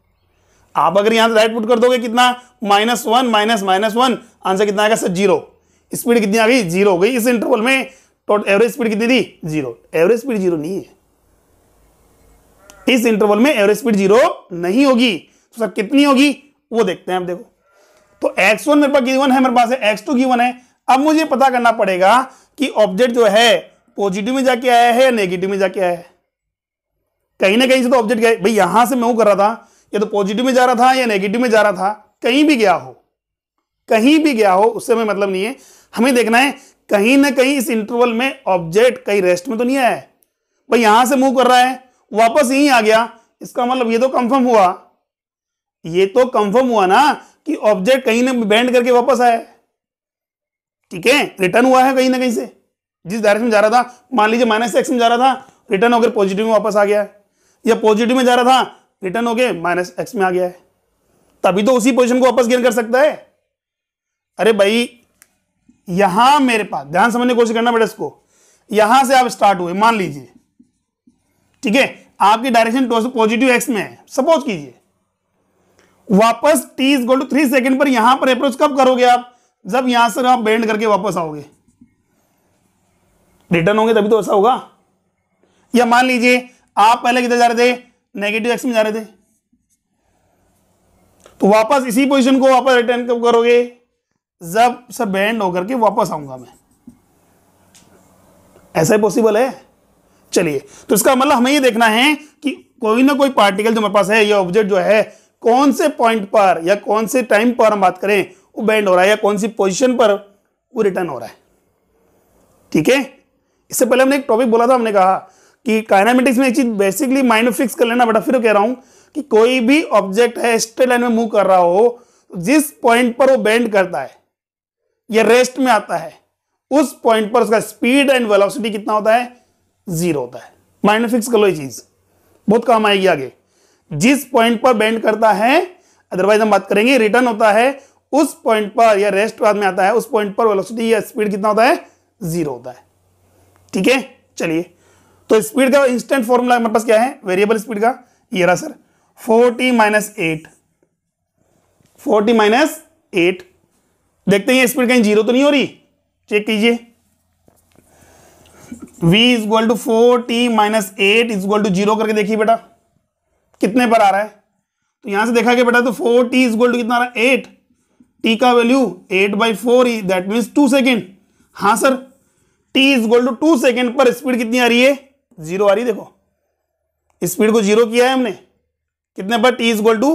आप अगर यहां से राइट पुट कर दोगे कितना minus one minus minus one answer कितना आएगा सर जीरो स्पीड कितनी आ गई जीरो हो गई इस इंटरवल में टोटल एवरेज स्पीड कितनी थी जीरो एवरेज स्पीड जीरो नहीं है इस इंटरवल में एवरेज स्पीड जीरो नहीं होगी तो सर कितनी होगी वो देखते हैं आप देखो तो एक्स वन मेरे पास गिवन है मेरे पास एक्स टू गिवन है अब मुझे पता करना पड़ेगा कि ऑब्जेक्ट जो है पॉजिटिव में जाके आया है या नेगेटिव में जाके आया है कहीं ना कहीं से तो ऑब्जेक्ट गए भाई यहां से वो कर रहा था या तो पॉजिटिव में जा रहा था या नेगेटिव में जा रहा था कहीं भी गया हो कहीं भी गया हो उससे हमें मतलब नहीं है हमें देखना है कहीं ना कहीं इस इंटरवल में ऑब्जेक्ट कहीं रेस्ट में तो नहीं आया है भाई यहां से मूव कर रहा है वापस यहीं आ गया इसका मतलब ये तो कंफर्म हुआ ये तो कंफर्म हुआ ना कि ऑब्जेक्ट कहीं ना बैंड करके वापस आया है ठीक है रिटर्न हुआ है कहीं ना कहीं से जिस डायरेक्शन में जा रहा था मान लीजिए माइनस एक्स में जा रहा था रिटर्न होकर पॉजिटिव में वापस आ गया या पॉजिटिव में जा रहा था रिटर्न हो गए माइनस एक्स में आ गया है तभी तो उसी पोजिशन को वापस गेन कर सकता है अरे भाई यहां मेरे पास ध्यान समझने की कोशिश करना बेटा इसको यहां से आप स्टार्ट हुए मान लीजिए ठीक है आपकी डायरेक्शन पॉजिटिव एक्स में है सपोज कीजिए वापस t is equal to three second पर यहां पर अप्रोच कब करोगे आप जब यहां से आप बेंड करके वापस आओगे रिटर्न होंगे तभी तो ऐसा होगा या मान लीजिए आप पहले किधर जा रहे थे नेगेटिव एक्स में जा रहे थे तो वापस इसी पोजीशन को वापस रिटर्न कब करोगे जब सब बैंड होकर के वापस आऊंगा मैं ऐसा ही पॉसिबल है चलिए तो इसका मतलब हमें ये देखना है कि कोई ना कोई पार्टिकल जो हमारे पास है या ऑब्जेक्ट जो है कौन से पॉइंट पर या कौन से टाइम पर हम बात करें वो बैंड हो रहा है या कौन सी पोजिशन पर वो रिटर्न हो रहा है ठीक है इससे पहले हमने एक टॉपिक बोला था हमने कहा कि काइनामेटिक्स में एक चीज बेसिकली माइंड फिक्स कर लेना बेटा फिर कह रहा हूं कि कोई भी ऑब्जेक्ट है स्ट्रेट लाइन में मूव कर रहा हो जिस पॉइंट पर वो बेंड करता है या रेस्ट में आता है उस पॉइंट पर उसका स्पीड एंड वेलोसिटी कितना होता है जीरो होता है माइंड फिक्स कर लो ये चीज बहुत काम आएगी आगे जिस पॉइंट पर बेंड करता है अदरवाइज हम बात करेंगे रिटर्न होता है उस पॉइंट पर या रेस्ट बाद में आता है उस पॉइंट पर वेलोसिटी या स्पीड कितना होता है जीरो होता है ठीक है चलिए तो स्पीड का इंस्टेंट फॉर्मूला हमारे पास क्या है वेरिएबल स्पीड का ये रहा sir forty minus eight forty minus eight देखते हैं स्पीड कहीं जीरो तो नहीं हो रही चेक कीजिए v is equal to four t minus eight is equal to zero करके देखिए बेटा कितने पर आ रहा है तो यहां से देखा गया बेटा तो four t is equal to कितना आ रहा है एट टी का value eight by four that means two second हाँ sir t is equal to two second पर स्पीड कितनी आ रही है जीरो आ रही देखो स्पीड को जीरो किया है हमने कितने पर t equal to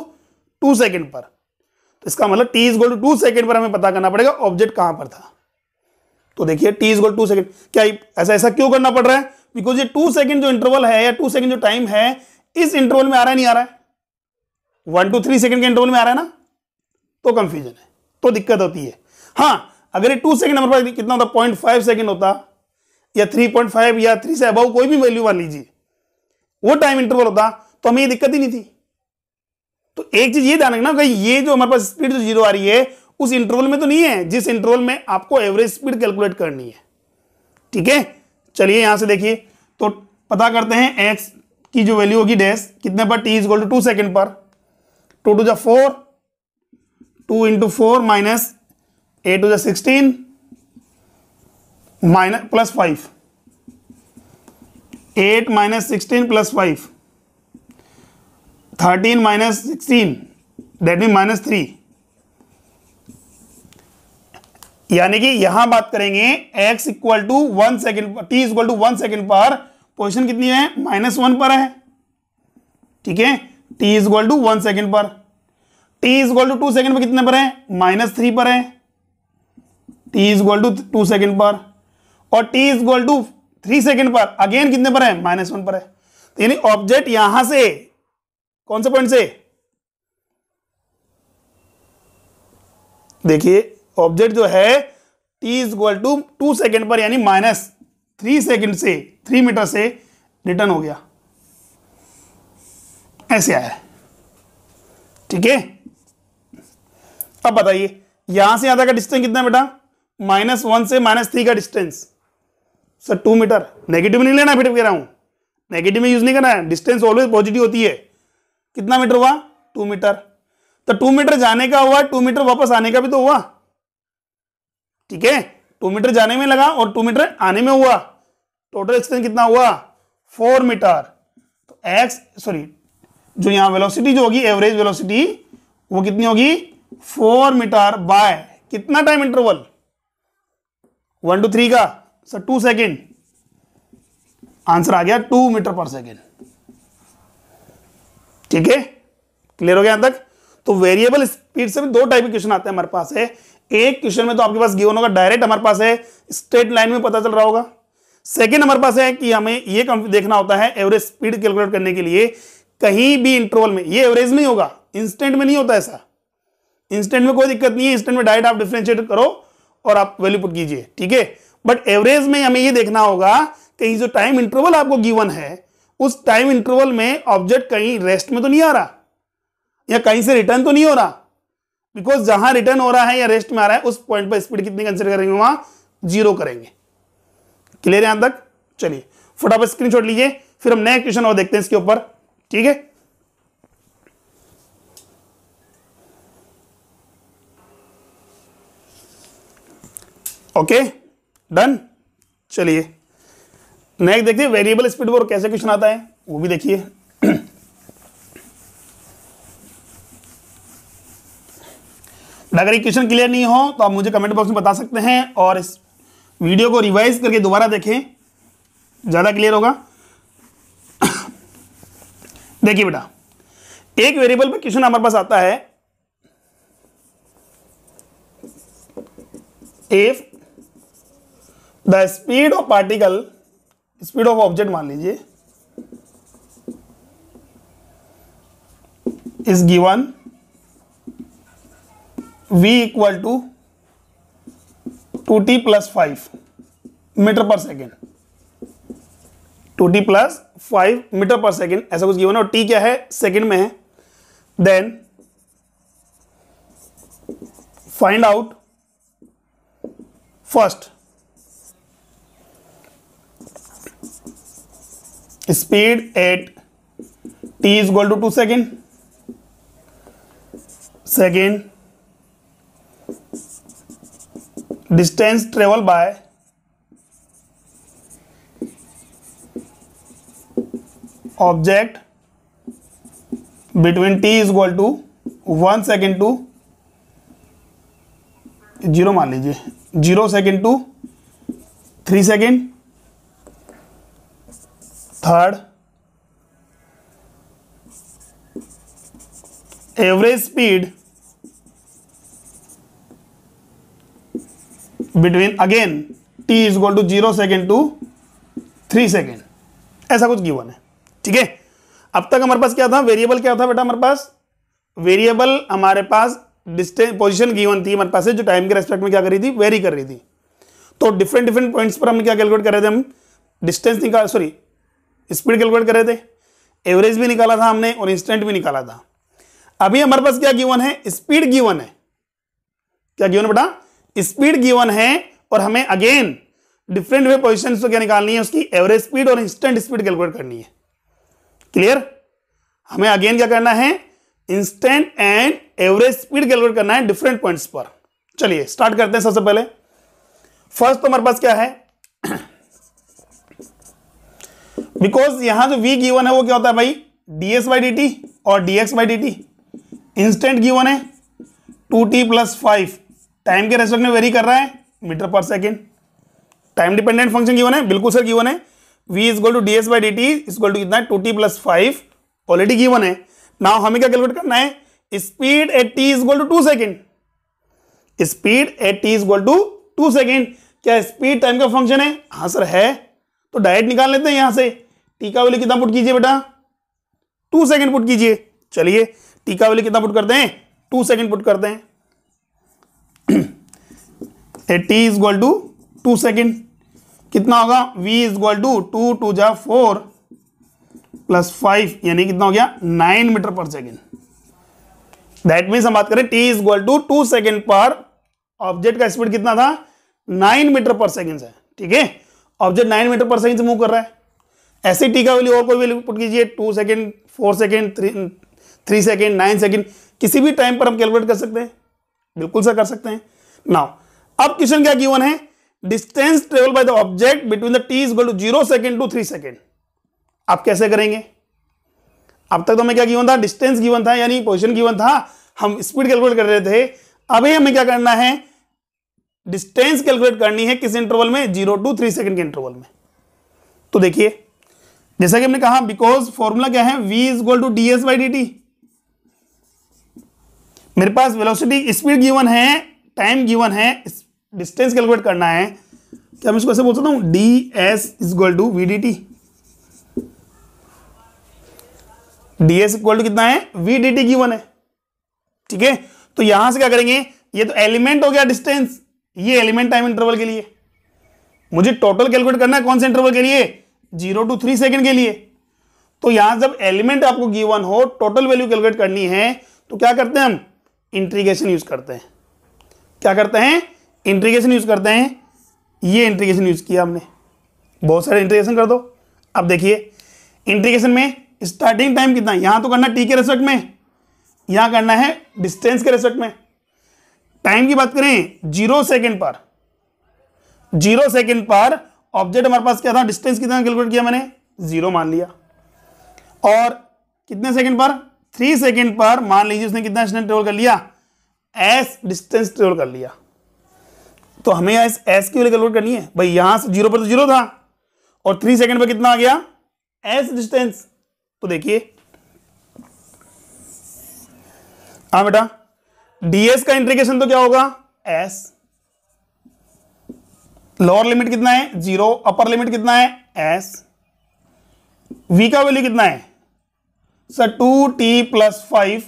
two second पर तो इसका मतलब t equal to two second पर हमें पता करना पड़ेगा ऑब्जेक्ट कहां पर था तो देखिए टी गोल टू सेकेंड क्या ऐसा ऐसा क्यों करना पड़ रहा है बिकॉज ये टू सेकेंड जो इंटरवल है या टू सेकेंड जो टाइम है इस इंटरवल में आ रहा है नहीं आ रहा है वन टू थ्री सेकेंड के इंटरवल में आ रहा है ना तो कंफ्यूजन है तो दिक्कत होती है हाँ अगर ये टू सेकेंड नंबर पर कितना होता पॉइंट फाइव सेकेंड होता या 3.5 या 3 से अब कोई भी वैल्यू मान लीजिए वो टाइम इंटरवल होता तो हमें ये दिक्कत ही नहीं थी तो एक चीज ये ध्यान रखना कि ये जो हमारे पास स्पीड जो जीरो आ रही है उस इंटरवल में तो नहीं है जिस इंटरवल में आपको एवरेज स्पीड कैलकुलेट करनी है ठीक है चलिए यहां से देखिए तो पता करते हैं एक्स की जो वैल्यू होगी डैश कितने पर t equal to two second पर टू टू जो four two into four minus a two जो sixteen minus plus five eight minus sixteen plus five thirteen minus sixteen that mean minus three यानी कि यहां बात करेंगे x equal to one second t equal to one second पर position कितनी है minus one पर है ठीक है t equal to one second पर t equal to two second पर कितने पर है माइनस थ्री पर है t equal to two second पर और t is equal to three second पर अगेन कितने पर है माइनस वन पर है तो यानी ऑब्जेक्ट यहां से कौन से पॉइंट से देखिए ऑब्जेक्ट जो है t is equal to two second पर यानी माइनस थ्री सेकेंड से थ्री मीटर से रिटर्न हो गया ऐसे आया है ठीक है अब बताइए यहां से यहां तक का डिस्टेंस कितना बेटा माइनस वन से माइनस थ्री का distance sir two metre negative नहीं लेना फिर कह रहा हूँ नेगेटिव में यूज नहीं करना है डिस्टेंस ऑलवेज पॉजिटिव होती है कितना मीटर हुआ टू मीटर तो टू मीटर जाने का हुआ टू मीटर वापस आने का भी तो हुआ ठीक है टू मीटर जाने में लगा और टू मीटर आने में हुआ टोटल एक्सटेंस कितना हुआ फोर मीटर तो एक्स सॉरी जो यहाँ वेलोसिटी जो होगी एवरेज वेलोसिटी वो कितनी होगी फोर मीटर बाय कितना time interval one two three का सर टू सेकेंड आंसर आ गया टू मीटर पर सेकेंड ठीक है क्लियर हो गया तक तो वेरिएबल स्पीड से भी दो टाइप के क्वेश्चन आते हैं हमारे पास है एक क्वेश्चन में तो आपके पास गिवन होगा डायरेक्ट हमारे पास है स्ट्रेट लाइन में पता चल रहा होगा सेकेंड हमारे पास है कि हमें ये देखना होता है एवरेज स्पीड कैलकुलेट करने के लिए कहीं भी इंटरवल में ये एवरेज नहीं होगा इंस्टेंट में नहीं होता ऐसा इंस्टेंट में कोई दिक्कत नहीं है इंस्टेंट में डायरेक्ट आप डिफ्रेंशिएट करो और आप वैल्यू पुट कीजिए ठीक है बट एवरेज में हमें ये देखना होगा कि जो टाइम इंटरवल आपको गिवन है उस टाइम इंटरवल में ऑब्जेक्ट कहीं रेस्ट में तो नहीं आ रहा या कहीं से रिटर्न तो नहीं हो रहा बिकॉज जहां रिटर्न हो रहा है या रेस्ट में आ रहा है उस पॉइंट पर स्पीड कितनी कंसिडर करेंगे वहां जीरो करेंगे क्लियर यहां तक चलिए फटाफट छोड़ लीजिए फिर हम नेक्स्ट क्वेश्चन और देखते हैं इसके ऊपर ठीक है ओके okay. डन चलिए नेक्स्ट देखिए वेरिएबल स्पीड पर कैसे क्वेश्चन आता है वो भी देखिए अगर ये क्वेश्चन क्लियर नहीं हो तो आप मुझे कमेंट बॉक्स में बता सकते हैं और इस वीडियो को रिवाइज करके दोबारा देखें ज़्यादा क्लियर होगा देखिए बेटा एक वेरिएबल पर क्वेश्चन हमारे पास आता है if the speed of particle speed of object मान लीजिए is given v equal to two t plus five metre per second two t plus five metre per second ऐसा कुछ गिवन है और टी क्या है सेकेंड में है then find out first speed at t is equal to two second second distance travel by object between t is equal to one second to zero मान लीजिए zero second to three second third average speed between again t is equal to zero second to three second ऐसा कुछ given है ठीक है अब तक हमारे पास क्या था वेरिएबल क्या था बेटा हमारे पास वेरिएबल हमारे पास डिस्टेंस पोजीशन गिवन थी हमारे पास से जो टाइम के रेस्पेक्ट में क्या कर रही थी वेरी कर रही थी तो डिफरेंट डिफरेंट पॉइंट्स पर हम क्या कैलकुलेट कर रहे थे हम डिस्टेंस निकाल सॉरी स्पीड कैलकुलेट कर रहे थे एवरेज भी निकाला था हमने और इंस्टेंट भी निकाला था अभी हमारे पास क्या गिवन है स्पीड गिवन है क्या गिवन बेटा स्पीड गिवन है और हमें अगेन डिफरेंट वे पोजिशन तो क्या निकालनी है उसकी एवरेज स्पीड और इंस्टेंट स्पीड कैलकुलेट करनी है क्लियर हमें अगेन क्या करना है instant and average speed calculate करना है डिफरेंट पॉइंट्स पर चलिए स्टार्ट करते हैं सबसे पहले फर्स्ट तो हमारे पास क्या है बिकॉज यहां जो वी गिवन है वो क्या होता है भाई ds बाई डी टी और d x by d t instant given है two t plus five time के रेस्पेक्ट में वेरी कर रहा है metre per second time dependent function given है बिल्कुल सर गिवन है v is equal to d s by d t is equal to कितना है two t plus five already given है ना हमें क्या कैलकुलेट करना है speed at t is equal to two second speed at t is equal to two second क्या speed time का फंक्शन है हाँ सर है तो डायरेक्ट निकाल लेते हैं यहां से टीका वाले कितना पुट कीजिए बेटा टू सेकेंड पुट कीजिए चलिए टीका वाले कितना पुट करते हैं टू सेकेंड पुट करते हैं t is equal to two second कितना होगा v is equal to two two जा फोर प्लस फाइव यानी कितना हो गया nine metre per second that means हम बात करें t is equal to two second पर ऑब्जेक्ट का स्पीड कितना था नाइन मीटर पर सेकेंड है ठीक है object nine metre per second से मूव कर रहा है ऐसे टी का वैल्यू और कोई वैल्यू पुट कीजिए two second four second three three second nine second किसी भी टाइम पर हम कैलकुलेट कर सकते हैं बिल्कुल सर कर सकते हैं नाउ अब क्वेश्चन क्या गिवन है distance travel by the object between the t is to zero second to three second आप कैसे करेंगे अब तक तो हमें क्या गिवन था डिस्टेंस गिवन था यानी पोजिशन गिवन था हम स्पीड कैलकुलेट कर रहे थे अभी हमें क्या करना है डिस्टेंस कैलकुलेट करनी है किस इंटरवल में जीरो टू थ्री सेकंड के इंटरवल में तो देखिए जैसा कि हमने कहा बिकॉज फॉर्मूला क्या है v is equal to d s by d t मेरे पास वेलोसिटी स्पीड गिवन है टाइम गिवन है डिस्टेंस कैलकुलेट करना है क्या मैं इसको ऐसे बोल सकता हूं d s is equal to v d t d s equal to कितना है वी डी टी गिवन है ठीक है तो यहां से क्या करेंगे ये तो एलिमेंट हो गया डिस्टेंस ये एलिमेंट टाइम इंटरवल के लिए मुझे टोटल कैलकुलेट करना है कौन से इंटरवल के लिए जीरो टू थ्री सेकेंड के लिए तो यहां जब एलिमेंट आपको गिवन हो टोटल वैल्यू कैलकुलेट करनी है तो क्या करते हैं हम इंट्रीगेशन यूज करते हैं क्या करते हैं इंट्रीगेशन यूज करते हैं ये इंट्रीगेशन यूज किया हमने बहुत सारे इंट्रीगेशन कर दो अब देखिए इंट्रीगेशन में स्टार्टिंग टाइम कितना यहां तो करना टी के रेस्पेक्ट में यहां करना है डिस्टेंस के रेस्पेक्ट में टाइम की बात करें जीरो सेकेंड पर जीरो सेकेंड पर ऑब्जेक्ट हमारे पास क्या था डिस्टेंस कितना कैलकुलेट किया मैंने जीरो मान लिया और कितने सेकंड पर थ्री सेकंड पर मान लीजिए उसने कितना डिस्टेंस ट्रेवल कर लिया एस डिस्टेंस ट्रेवल कर लिया तो हमें एस एस की वैल्यू कैलकुलेट करनी है भाई यहां से जीरो पर तो जीरो था और थ्री सेकंड पर कितना आ गया एस डिस्टेंस तो देखिए हाँ बेटा डीएस का इंट्रीगेशन तो क्या होगा एस लोअर लिमिट कितना है जीरो अपर लिमिट कितना है एस वी का वैल्यू कितना है sir two t plus five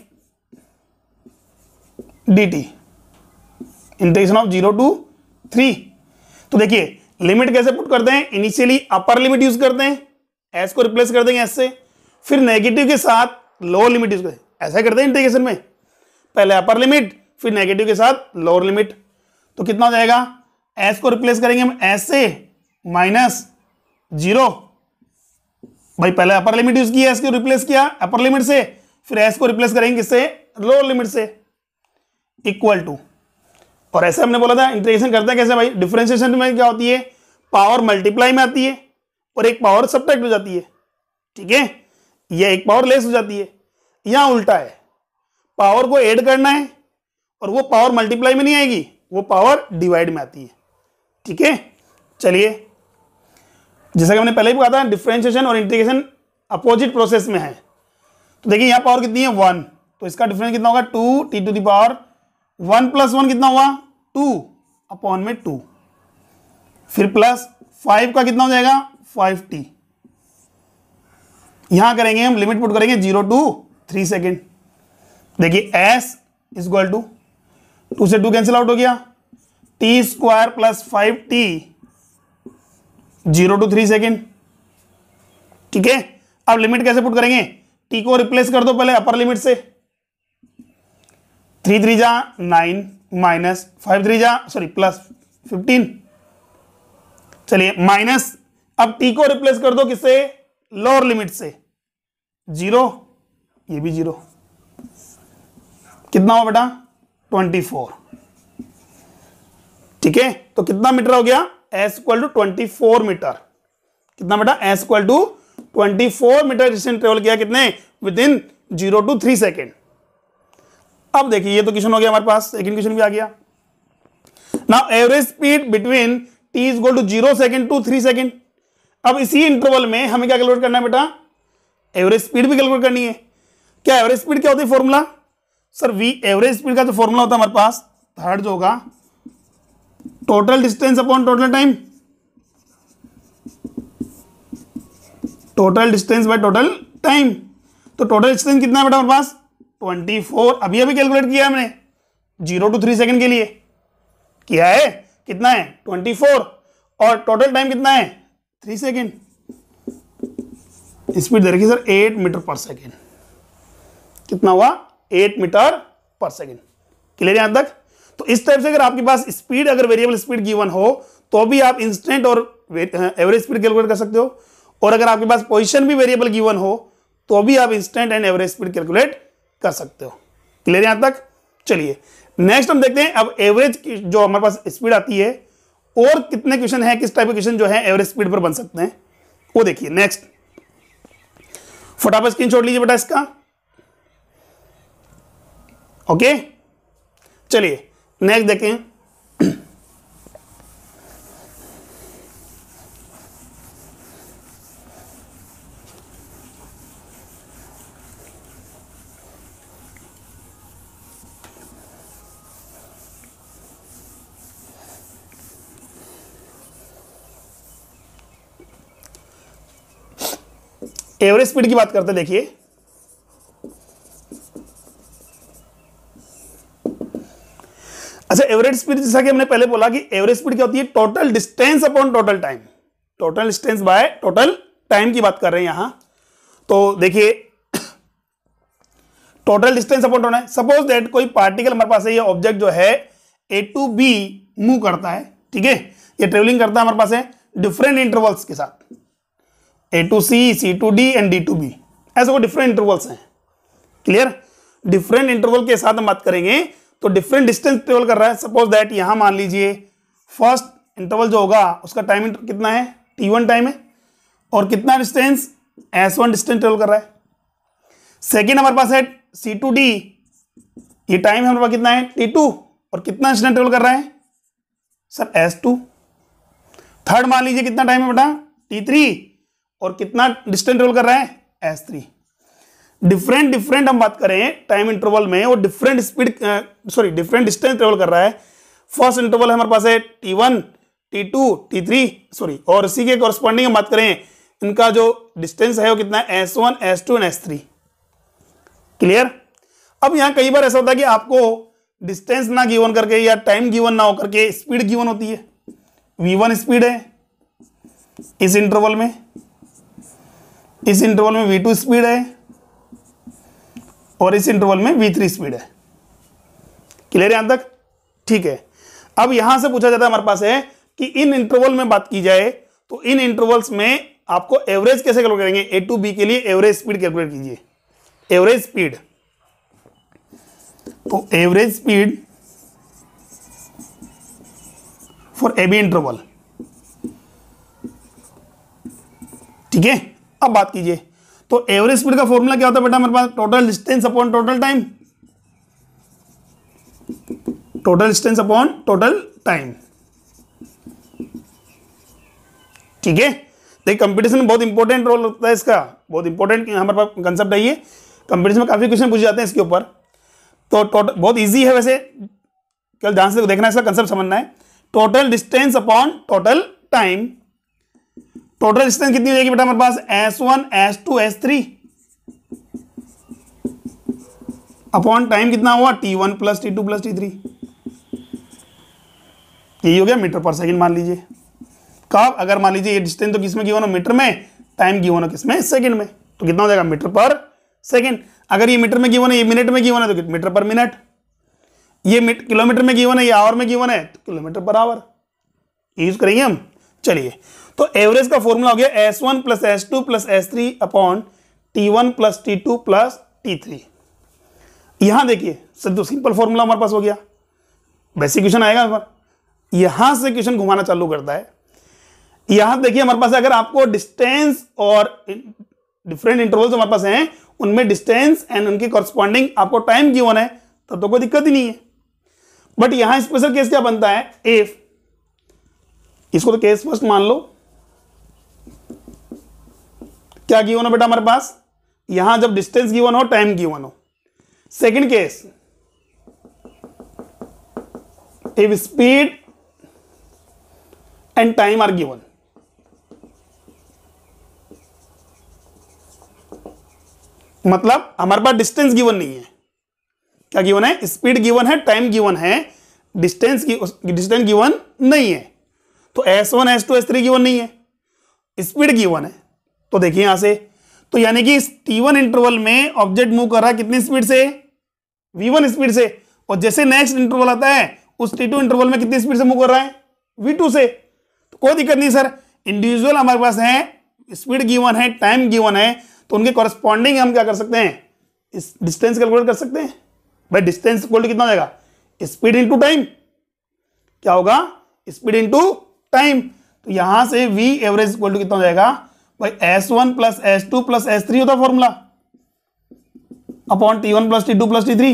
d t integration of zero to three तो देखिए लिमिट कैसे पुट करते हैं इनिशियली अपर लिमिट यूज करते हैं एस को रिप्लेस कर देंगे एस से फिर नेगेटिव के साथ लोअर लिमिट यूज करते हैं ऐसा करते हैं इंटीग्रेशन में पहले अपर लिमिट फिर नेगेटिव के साथ लोअर लिमिट तो कितना हो जाएगा एस को रिप्लेस करेंगे हम एस से माइनस जीरो भाई पहले अपर लिमिट यूज किया एस को रिप्लेस किया अपर लिमिट से फिर एस को रिप्लेस करेंगे किससे लोअर लिमिट से इक्वल टू और ऐसे हमने बोला था इंटीग्रेशन करते हैं कैसे भाई डिफ्रेंशिएशन में क्या होती है पावर मल्टीप्लाई में आती है और एक पावर सब्ट्रैक्ट हो जाती है ठीक है यह एक पावर लेस हो जाती है यहां उल्टा है पावर को एड करना है और वो पावर मल्टीप्लाई में नहीं आएगी वो पावर डिवाइड में आती है ठीक है चलिए जैसा कि हमने पहले भी कहा था डिफ्रेंशिएशन और इंटीग्रेशन अपोजिट प्रोसेस में है तो देखिए यहाँ पावर कितनी है वन तो इसका डिफरेंस कितना होगा two T to the power one plus one कितना हुआ टू अपॉन में टू फिर प्लस फाइव का कितना हो जाएगा फाइव टी यहां करेंगे हम लिमिट पुट करेंगे जीरो टू थ्री सेकेंड देखिए s is equal to two से टू कैंसिल आउट हो गया t square plus five t zero to three second ठीक है अब लिमिट कैसे पुट करेंगे टी को रिप्लेस कर दो पहले अपर लिमिट से थ्री थ्री जा नाइन माइनस फाइव थ्री जा सॉरी प्लस फिफ्टीन चलिए माइनस अब टी को रिप्लेस कर दो किससे लोअर लिमिट से जीरो ये भी जीरो कितना हो बेटा ट्वेंटी फोर ठीक है तो कितना मीटर हो गया s equal to twenty four metre कितना बेटा s equal to twenty four metre distance travel किया कितने within zero to three second अब देखिए ये तो क्वेश्चन हो गया हमारे पास सेकेंड क्वेश्चन भी आ गया now average speed between t is to zero second to three second अब इसी इंटरवल में हमें क्या कैलकुलेट करना है बेटा एवरेज स्पीड भी कैलकुलेट करनी है क्या एवरेज स्पीड क्या होती है formula sir v average speed का जो फॉर्मूला होता है हमारे पास थर्ड जो होगा total distance upon total time total distance by total time तो टोटल डिस्टेंस कितना बेटा हमारे पास ट्वेंटी फोर अभी अभी कैलकुलेट किया हमने जीरो टू थ्री सेकंड के लिए किया है कितना है ट्वेंटी फोर और टोटल टाइम कितना है थ्री सेकेंड स्पीड दे रखी sir eight metre per second कितना हुआ eight metre per second clear यहां तक तो इस टाइप से अगर आपके पास स्पीड अगर वेरिएबल स्पीड गिवन हो तो भी आप इंस्टेंट और एवरेज स्पीड कैलकुलेट कर सकते हो और अगर आपके पास पोजिशन भी वेरिएबल गिवन हो तो भी आप instant and average speed calculate कर सकते हो क्लियर यहां तक चलिए नेक्स्ट हम देखते हैं अब एवरेज जो हमारे पास स्पीड आती है और कितने क्वेश्चन है किस टाइप के क्वेश्चन जो है एवरेज स्पीड पर बन सकते हैं वो देखिए नेक्स्ट फटाफट स्क्रीन छोड़ लीजिए बेटा इसका ओके चलिए नेक्स्ट देखें एवरेज स्पीड की बात करते हैं देखिए अच्छा एवरेज स्पीड जैसा कि हमने पहले बोला कि एवरेज स्पीड क्या होती है total distance upon total time total distance by total time की बात कर रहे हैं यहां तो देखिए total distance upon total suppose that कोई पार्टिकल हमारे पास है ये ऑब्जेक्ट जो है ए टू बी मूव करता है ठीक है ये ट्रेवलिंग करता है हमारे पास है डिफरेंट इंटरवल्स के साथ A to C C to D and D to B ऐसे वो डिफरेंट इंटरवल्स हैं क्लियर डिफरेंट इंटरवल के साथ हम बात करेंगे तो डिफरेंट डिस्टेंस ट्रेवल कर रहा है सपोज दैट यहाँ मान लीजिए फर्स्ट इंटरवल जो होगा उसका टाइम कितना है टी वन टाइम है और कितना distance s one distance travel कर रहा है सेकेंड हमारे पास है सी टू डी ये टाइम हमारे पास कितना है टी टू और कितना डिस्टेंस ट्रेवल कर रहा है सर एस टू थर्ड मान लीजिए कितना टाइम है बेटा टी थ्री और कितना डिस्टेंस ट्रेवल कर रहा है एस थ्री डिफरेंट डिफरेंट हम बात करें टाइम इंटरवल में वो different speed sorry different distance travel कर रहा है फर्स्ट इंटरवल हमारे पास है T one T two T three sorry और इसी के कॉरस्पॉन्डिंग हम बात करें इनका जो डिस्टेंस है वो कितना है S one S two and S three clear अब यहाँ कई बार ऐसा होता है कि आपको डिस्टेंस ना गिवन करके या टाइम गिवन ना होकर के स्पीड गिवन होती है वी वन स्पीड है इस इंटरवल में इस इंटरवल में वी टू स्पीड है और इस इंटरवल में वी थ्री स्पीड है क्लियर यहां तक ठीक है अब यहां से पूछा जाता है हमारे पास है कि इन इंटरवल में बात की जाए तो इन इंटरवल्स में आपको एवरेज कैसे कैलकुलेट करेंगे ए टू बी के लिए एवरेज स्पीड कैलकुलेट कीजिए एवरेज स्पीड तो average speed for A B interval ठीक है अब बात कीजिए तो एवरेज स्पीड का फॉर्मूला क्या होता है बेटा हमारे पास total distance upon total time total distance upon total time ठीक है देखिए कंपटीशन बहुत इंपॉर्टेंट रोल होता है इसका बहुत इंपॉर्टेंट हमारे पास कंसेप्ट है ये कंपटीशन में काफ़ी क्वेश्चन पूछे जाते हैं इसके ऊपर तो टोटल बहुत ईजी है वैसे कल ध्यान से देखना इसका कंसेप्ट समझना है total distance upon total time total distance कितनी हो जाएगी बेटा हमारे पास S one S two S three upon time कितना हुआ T one plus T two plus T three T हो गया मीटर पर सेकंड मान लीजिए कब अगर मान लीजिए ये डिस्टेंस तो किसमें गिवन हो मीटर में टाइम गिवन हो किसमें सेकंड में तो कितना हो जाएगा मीटर पर सेकंड अगर ये मीटर में गिवन है ये मिनट में गिवन है तो मीटर पर मिनट ये किलोमीटर में गिवन है ये आवर में गिवन है तो किलोमीटर पर आवर यूज करेंगे हम चलिए तो एवरेज का फॉर्मूला हो गया S one plus S two plus S three upon T one plus T two plus T three यहां देखिए सर तो सिंपल फॉर्मूला हमारे पास हो गया वैसे क्वेश्चन आएगा हमारे यहां से क्वेश्चन घुमाना चालू करता है यहां देखिए हमारे पास अगर आपको डिस्टेंस और डिफरेंट इंटरवल्स हमारे पास हैं उनमें डिस्टेंस एंड उनकी कॉरस्पॉन्डिंग आपको टाइम गिवन है तब तो कोई दिक्कत ही नहीं है बट यहां स्पेशल केस क्या बनता है इफ इसको तो केस फर्स्ट मान लो क्या गिवन हो बेटा हमारे पास यहां जब डिस्टेंस गिवन हो टाइम गिवन हो second case if speed and time are given मतलब हमारे पास डिस्टेंस गिवन नहीं है क्या गिवन है स्पीड गिवन है टाइम गिवन है डिस्टेंस डिस्टेंस गिवन नहीं है तो S one S two S three given नहीं है स्पीड गिवन है तो देखिए यहां से तो यानी कि इस टी वन इंटरवल में ऑब्जेक्ट मूव कर रहा है कितनी स्पीड से वी वन स्पीड से और जैसे नेक्स्ट इंटरवल आता है उस टी टू इंटरवल में कितनी स्पीड से मूव कर रहा है V2 से तो कोई दिक्कत नहीं सर इंडिविजुअल हमारे पास है स्पीड गिवन है टाइम गिवन है तो उनके कॉरेस्पॉन्डिंग हम क्या कर सकते हैं इस डिस्टेंस कैलकुलेट कर सकते हैं भाई डिस्टेंस कोल्ड कितना हो जाएगा स्पीड इंटू टाइम क्या होगा स्पीड इंटू टाइम तो यहां से वी एवरेज कोल्ड कितना हो जाएगा भाई S one plus S two plus S three होता formula upon T one plus T two plus T three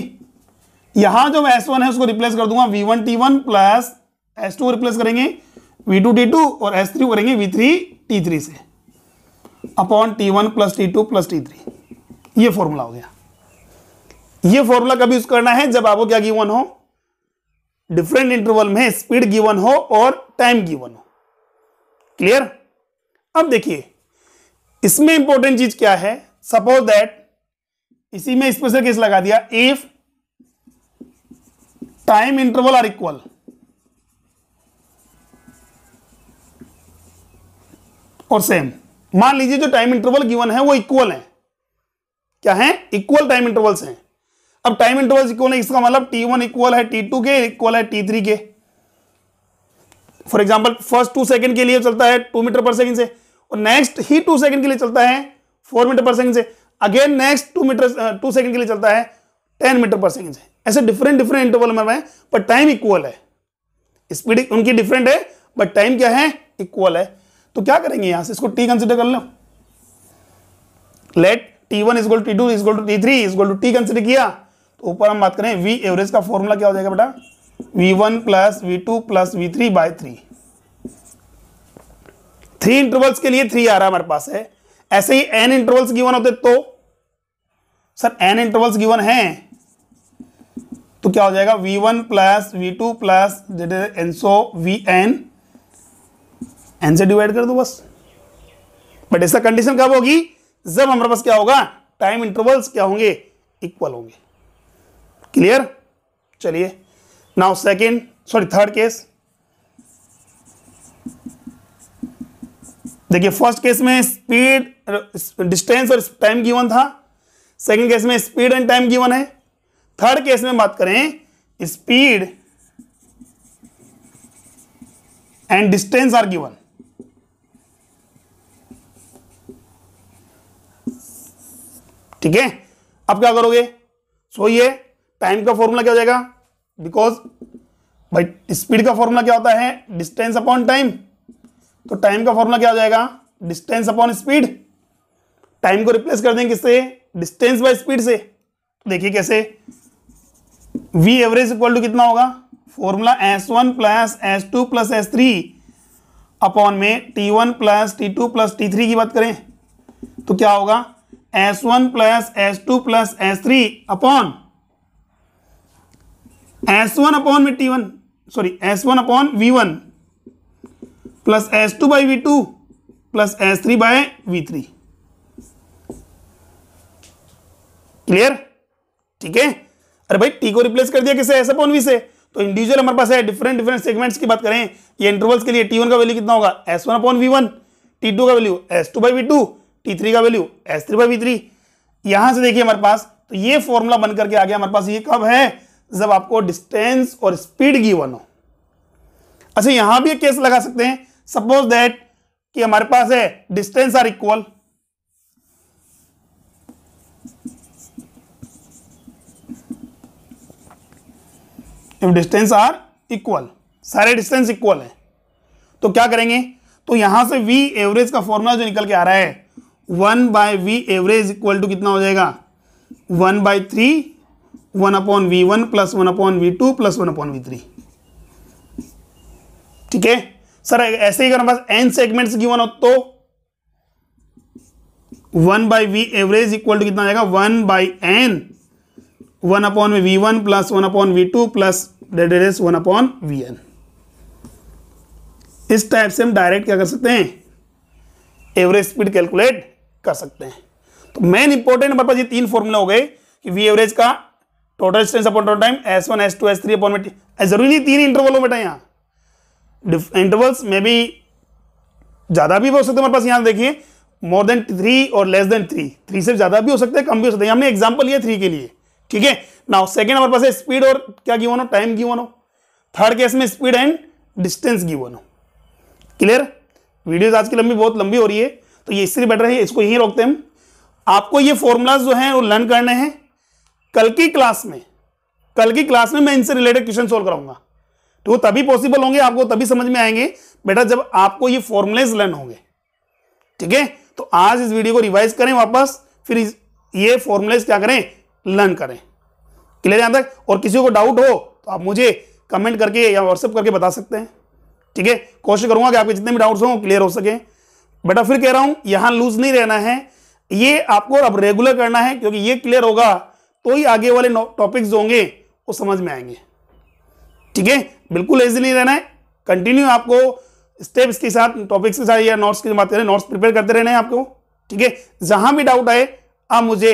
यहां जो एस वन है उसको रिप्लेस कर दूंगा V one T one plus S two replace करेंगे वी टू टी टू और S three करेंगे वी थ्री टी थ्री से upon T one plus T two plus T three ये फॉर्मूला हो गया ये फॉर्मूला कभी यूज करना है जब आपको क्या गिवन हो डिफरेंट इंटरवल में स्पीड गिवन हो और टाइम गिवन हो क्लियर अब देखिए इसमें इंपॉर्टेंट चीज क्या है सपोज दैट इसी में स्पेशल केस लगा दिया if time interval are equal और सेम मान लीजिए जो टाइम इंटरवल गिवन है वो इक्वल है क्या है इक्वल टाइम इंटरवल्स हैं अब टाइम इंटरवल्स इक्वल है इसका मतलब टी वन इक्वल है टी टू के इक्वल है टी थ्री के for example first two second के लिए चलता है टू मीटर पर सेकेंड से और नेक्स्ट ही टू सेकंड के लिए चलता है फोर मीटर पर सेकंड से again next two metre two second के लिए चलता है टेन मीटर पर सेकंड से ऐसे डिफरेंट डिफरेंट इंटरवल में है पर टाइम इक्वल है स्पीड उनकी डिफरेंट है बट टाइम क्या है इक्वल है तो क्या करेंगे यहां से इसको टी कंसिडर कर लो let T one is equal T two is equal to T three is equal to T consider किया तो ऊपर हम बात करें वी एवरेज का फॉर्मूला क्या हो जाएगा बेटा V one plus V two plus V three by three three intervals के लिए थ्री आ रहा है हमारे पास है ऐसे ही एन इंटरवल्स गिवन होते तो सर एन इंटरवल्स गिवन है तो क्या हो जाएगा V one plus V two plus N so V N N से डिवाइड कर दो बस बट ऐसा कंडीशन कब होगी जब हमारे पास क्या होगा टाइम इंटरवल्स क्या होंगे इक्वल होंगे क्लियर चलिए now second sorry third case देखिए फर्स्ट केस में स्पीड डिस्टेंस और टाइम गिवन था सेकंड केस में स्पीड एंड टाइम गिवन है थर्ड केस में बात करें speed and distance are given ठीक है अब क्या करोगे सो ये टाइम का फॉर्मूला क्या हो जाएगा बिकॉज भाई स्पीड का फॉर्मूला क्या होता है डिस्टेंस अपॉन टाइम तो टाइम का फॉर्मूला क्या हो जाएगा डिस्टेंस अपॉन स्पीड टाइम को रिप्लेस कर देंगे किससे डिस्टेंस बाय स्पीड से तो देखिए कैसे वी एवरेज इक्वल टू कितना होगा formula S one plus S two plus S three upon में T one plus T two plus T three की बात करें तो क्या होगा S one plus S two plus S three upon S one upon में T one sorry S one upon V one plus S two by V two plus S three by V three clear ठीक है अरे भाई T को replace कर दिया किसे S upon we से तो इंडिविजुअल हमारे पास है डिफरेंट डिफरेंट सेगमेंट्स की बात करें ये इंटरवल्स के लिए टी वन का वैल्यू कितना होगा S one upon V one T two का value S two by V two T three का value S three by V three यहां से देखिए हमारे पास तो ये फॉर्मूला बन करके आ गया हमारे पास ये कब है जब आपको डिस्टेंस और स्पीड गिवन हो अच्छा यहां भी एक केस लगा सकते हैं सपोज दैट कि हमारे पास है distance are equal if distance are equal सारे डिस्टेंस इक्वल है तो क्या करेंगे तो यहां से वी एवरेज का फॉर्मूला जो निकल के आ रहा है one by V average equal to कितना हो जाएगा one by three one upon V one plus one upon V two plus one upon V three ठीक है सर ऐसे ही अगर हमारे पास एन सेगमेंट गिवन हो तो one by V average equal to कितना जाएगा one by N one upon में V one plus one upon V two plus डेडेस वन अपॉन वी एन इस टाइप से हम डायरेक्ट क्या कर सकते हैं एवरेज स्पीड कैलकुलेट कर सकते हैं तो मेन इंपॉर्टेंट हमारे पास ये तीन फॉर्मूला हो गए कि वी एवरेज का total distance upon total time S one S two S three upon में जरूरी तीन इंटरवल हो बेटा यहाँ इंटरवल्स में भी ज़्यादा भी हो सकते हैं हमारे पास यहाँ देखिए मोर देन थ्री और लेस देन थ्री थ्री से ज़्यादा भी हो सकता है कम भी हो सकते हैं हमने एग्जाम्पल लिया थ्री के लिए ठीक है नाउ सेकेंड हमारे पास है स्पीड और क्या गिवन हो टाइम गिवन हो थर्ड केस में स्पीड एंड डिस्टेंस गिवन हो क्लियर वीडियोज आज की लंबी बहुत लंबी हो रही है तो ये इसलिए बेटर है इसको यही रोकते हैं हम आपको ये फॉर्मूलाज जो है वो लर्न करने हैं कल की क्लास में कल की क्लास में मैं इनसे रिलेटेड क्वेश्चन सोल्व कराऊंगा तो वो तभी पॉसिबल होंगे आपको तभी समझ में आएंगे बेटा जब आपको ये फॉर्मुलेज लर्न होंगे ठीक है तो आज इस वीडियो को रिवाइज करें वापस फिर ये फॉर्मुलेज क्या करें लर्न करें क्लियर यहां तक और किसी को डाउट हो तो आप मुझे कमेंट करके या व्हाट्सअप करके बता सकते हैं ठीक है कोशिश करूंगा कि आपके जितने भी डाउट्स हों क्लियर हो सके बेटा फिर कह रहा हूं यहां लूज नहीं रहना है ये आपको अब रेगुलर करना है क्योंकि ये क्लियर होगा तो ही आगे वाले टॉपिक्स होंगे वो समझ में आएंगे ठीक है बिल्कुल लेजी रहना है कंटिन्यू आपको स्टेप्स के साथ टॉपिक्स के साथ या नोट्स की बात करें नोट्स प्रिपेयर करते रहना है आपको ठीक है जहां भी डाउट आए आप मुझे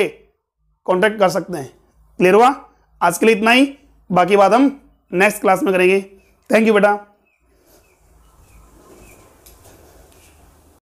कॉन्टैक्ट कर सकते हैं क्लियर हुआ आज के लिए इतना ही बाकी बात हम नेक्स्ट क्लास में करेंगे थैंक यू बेटा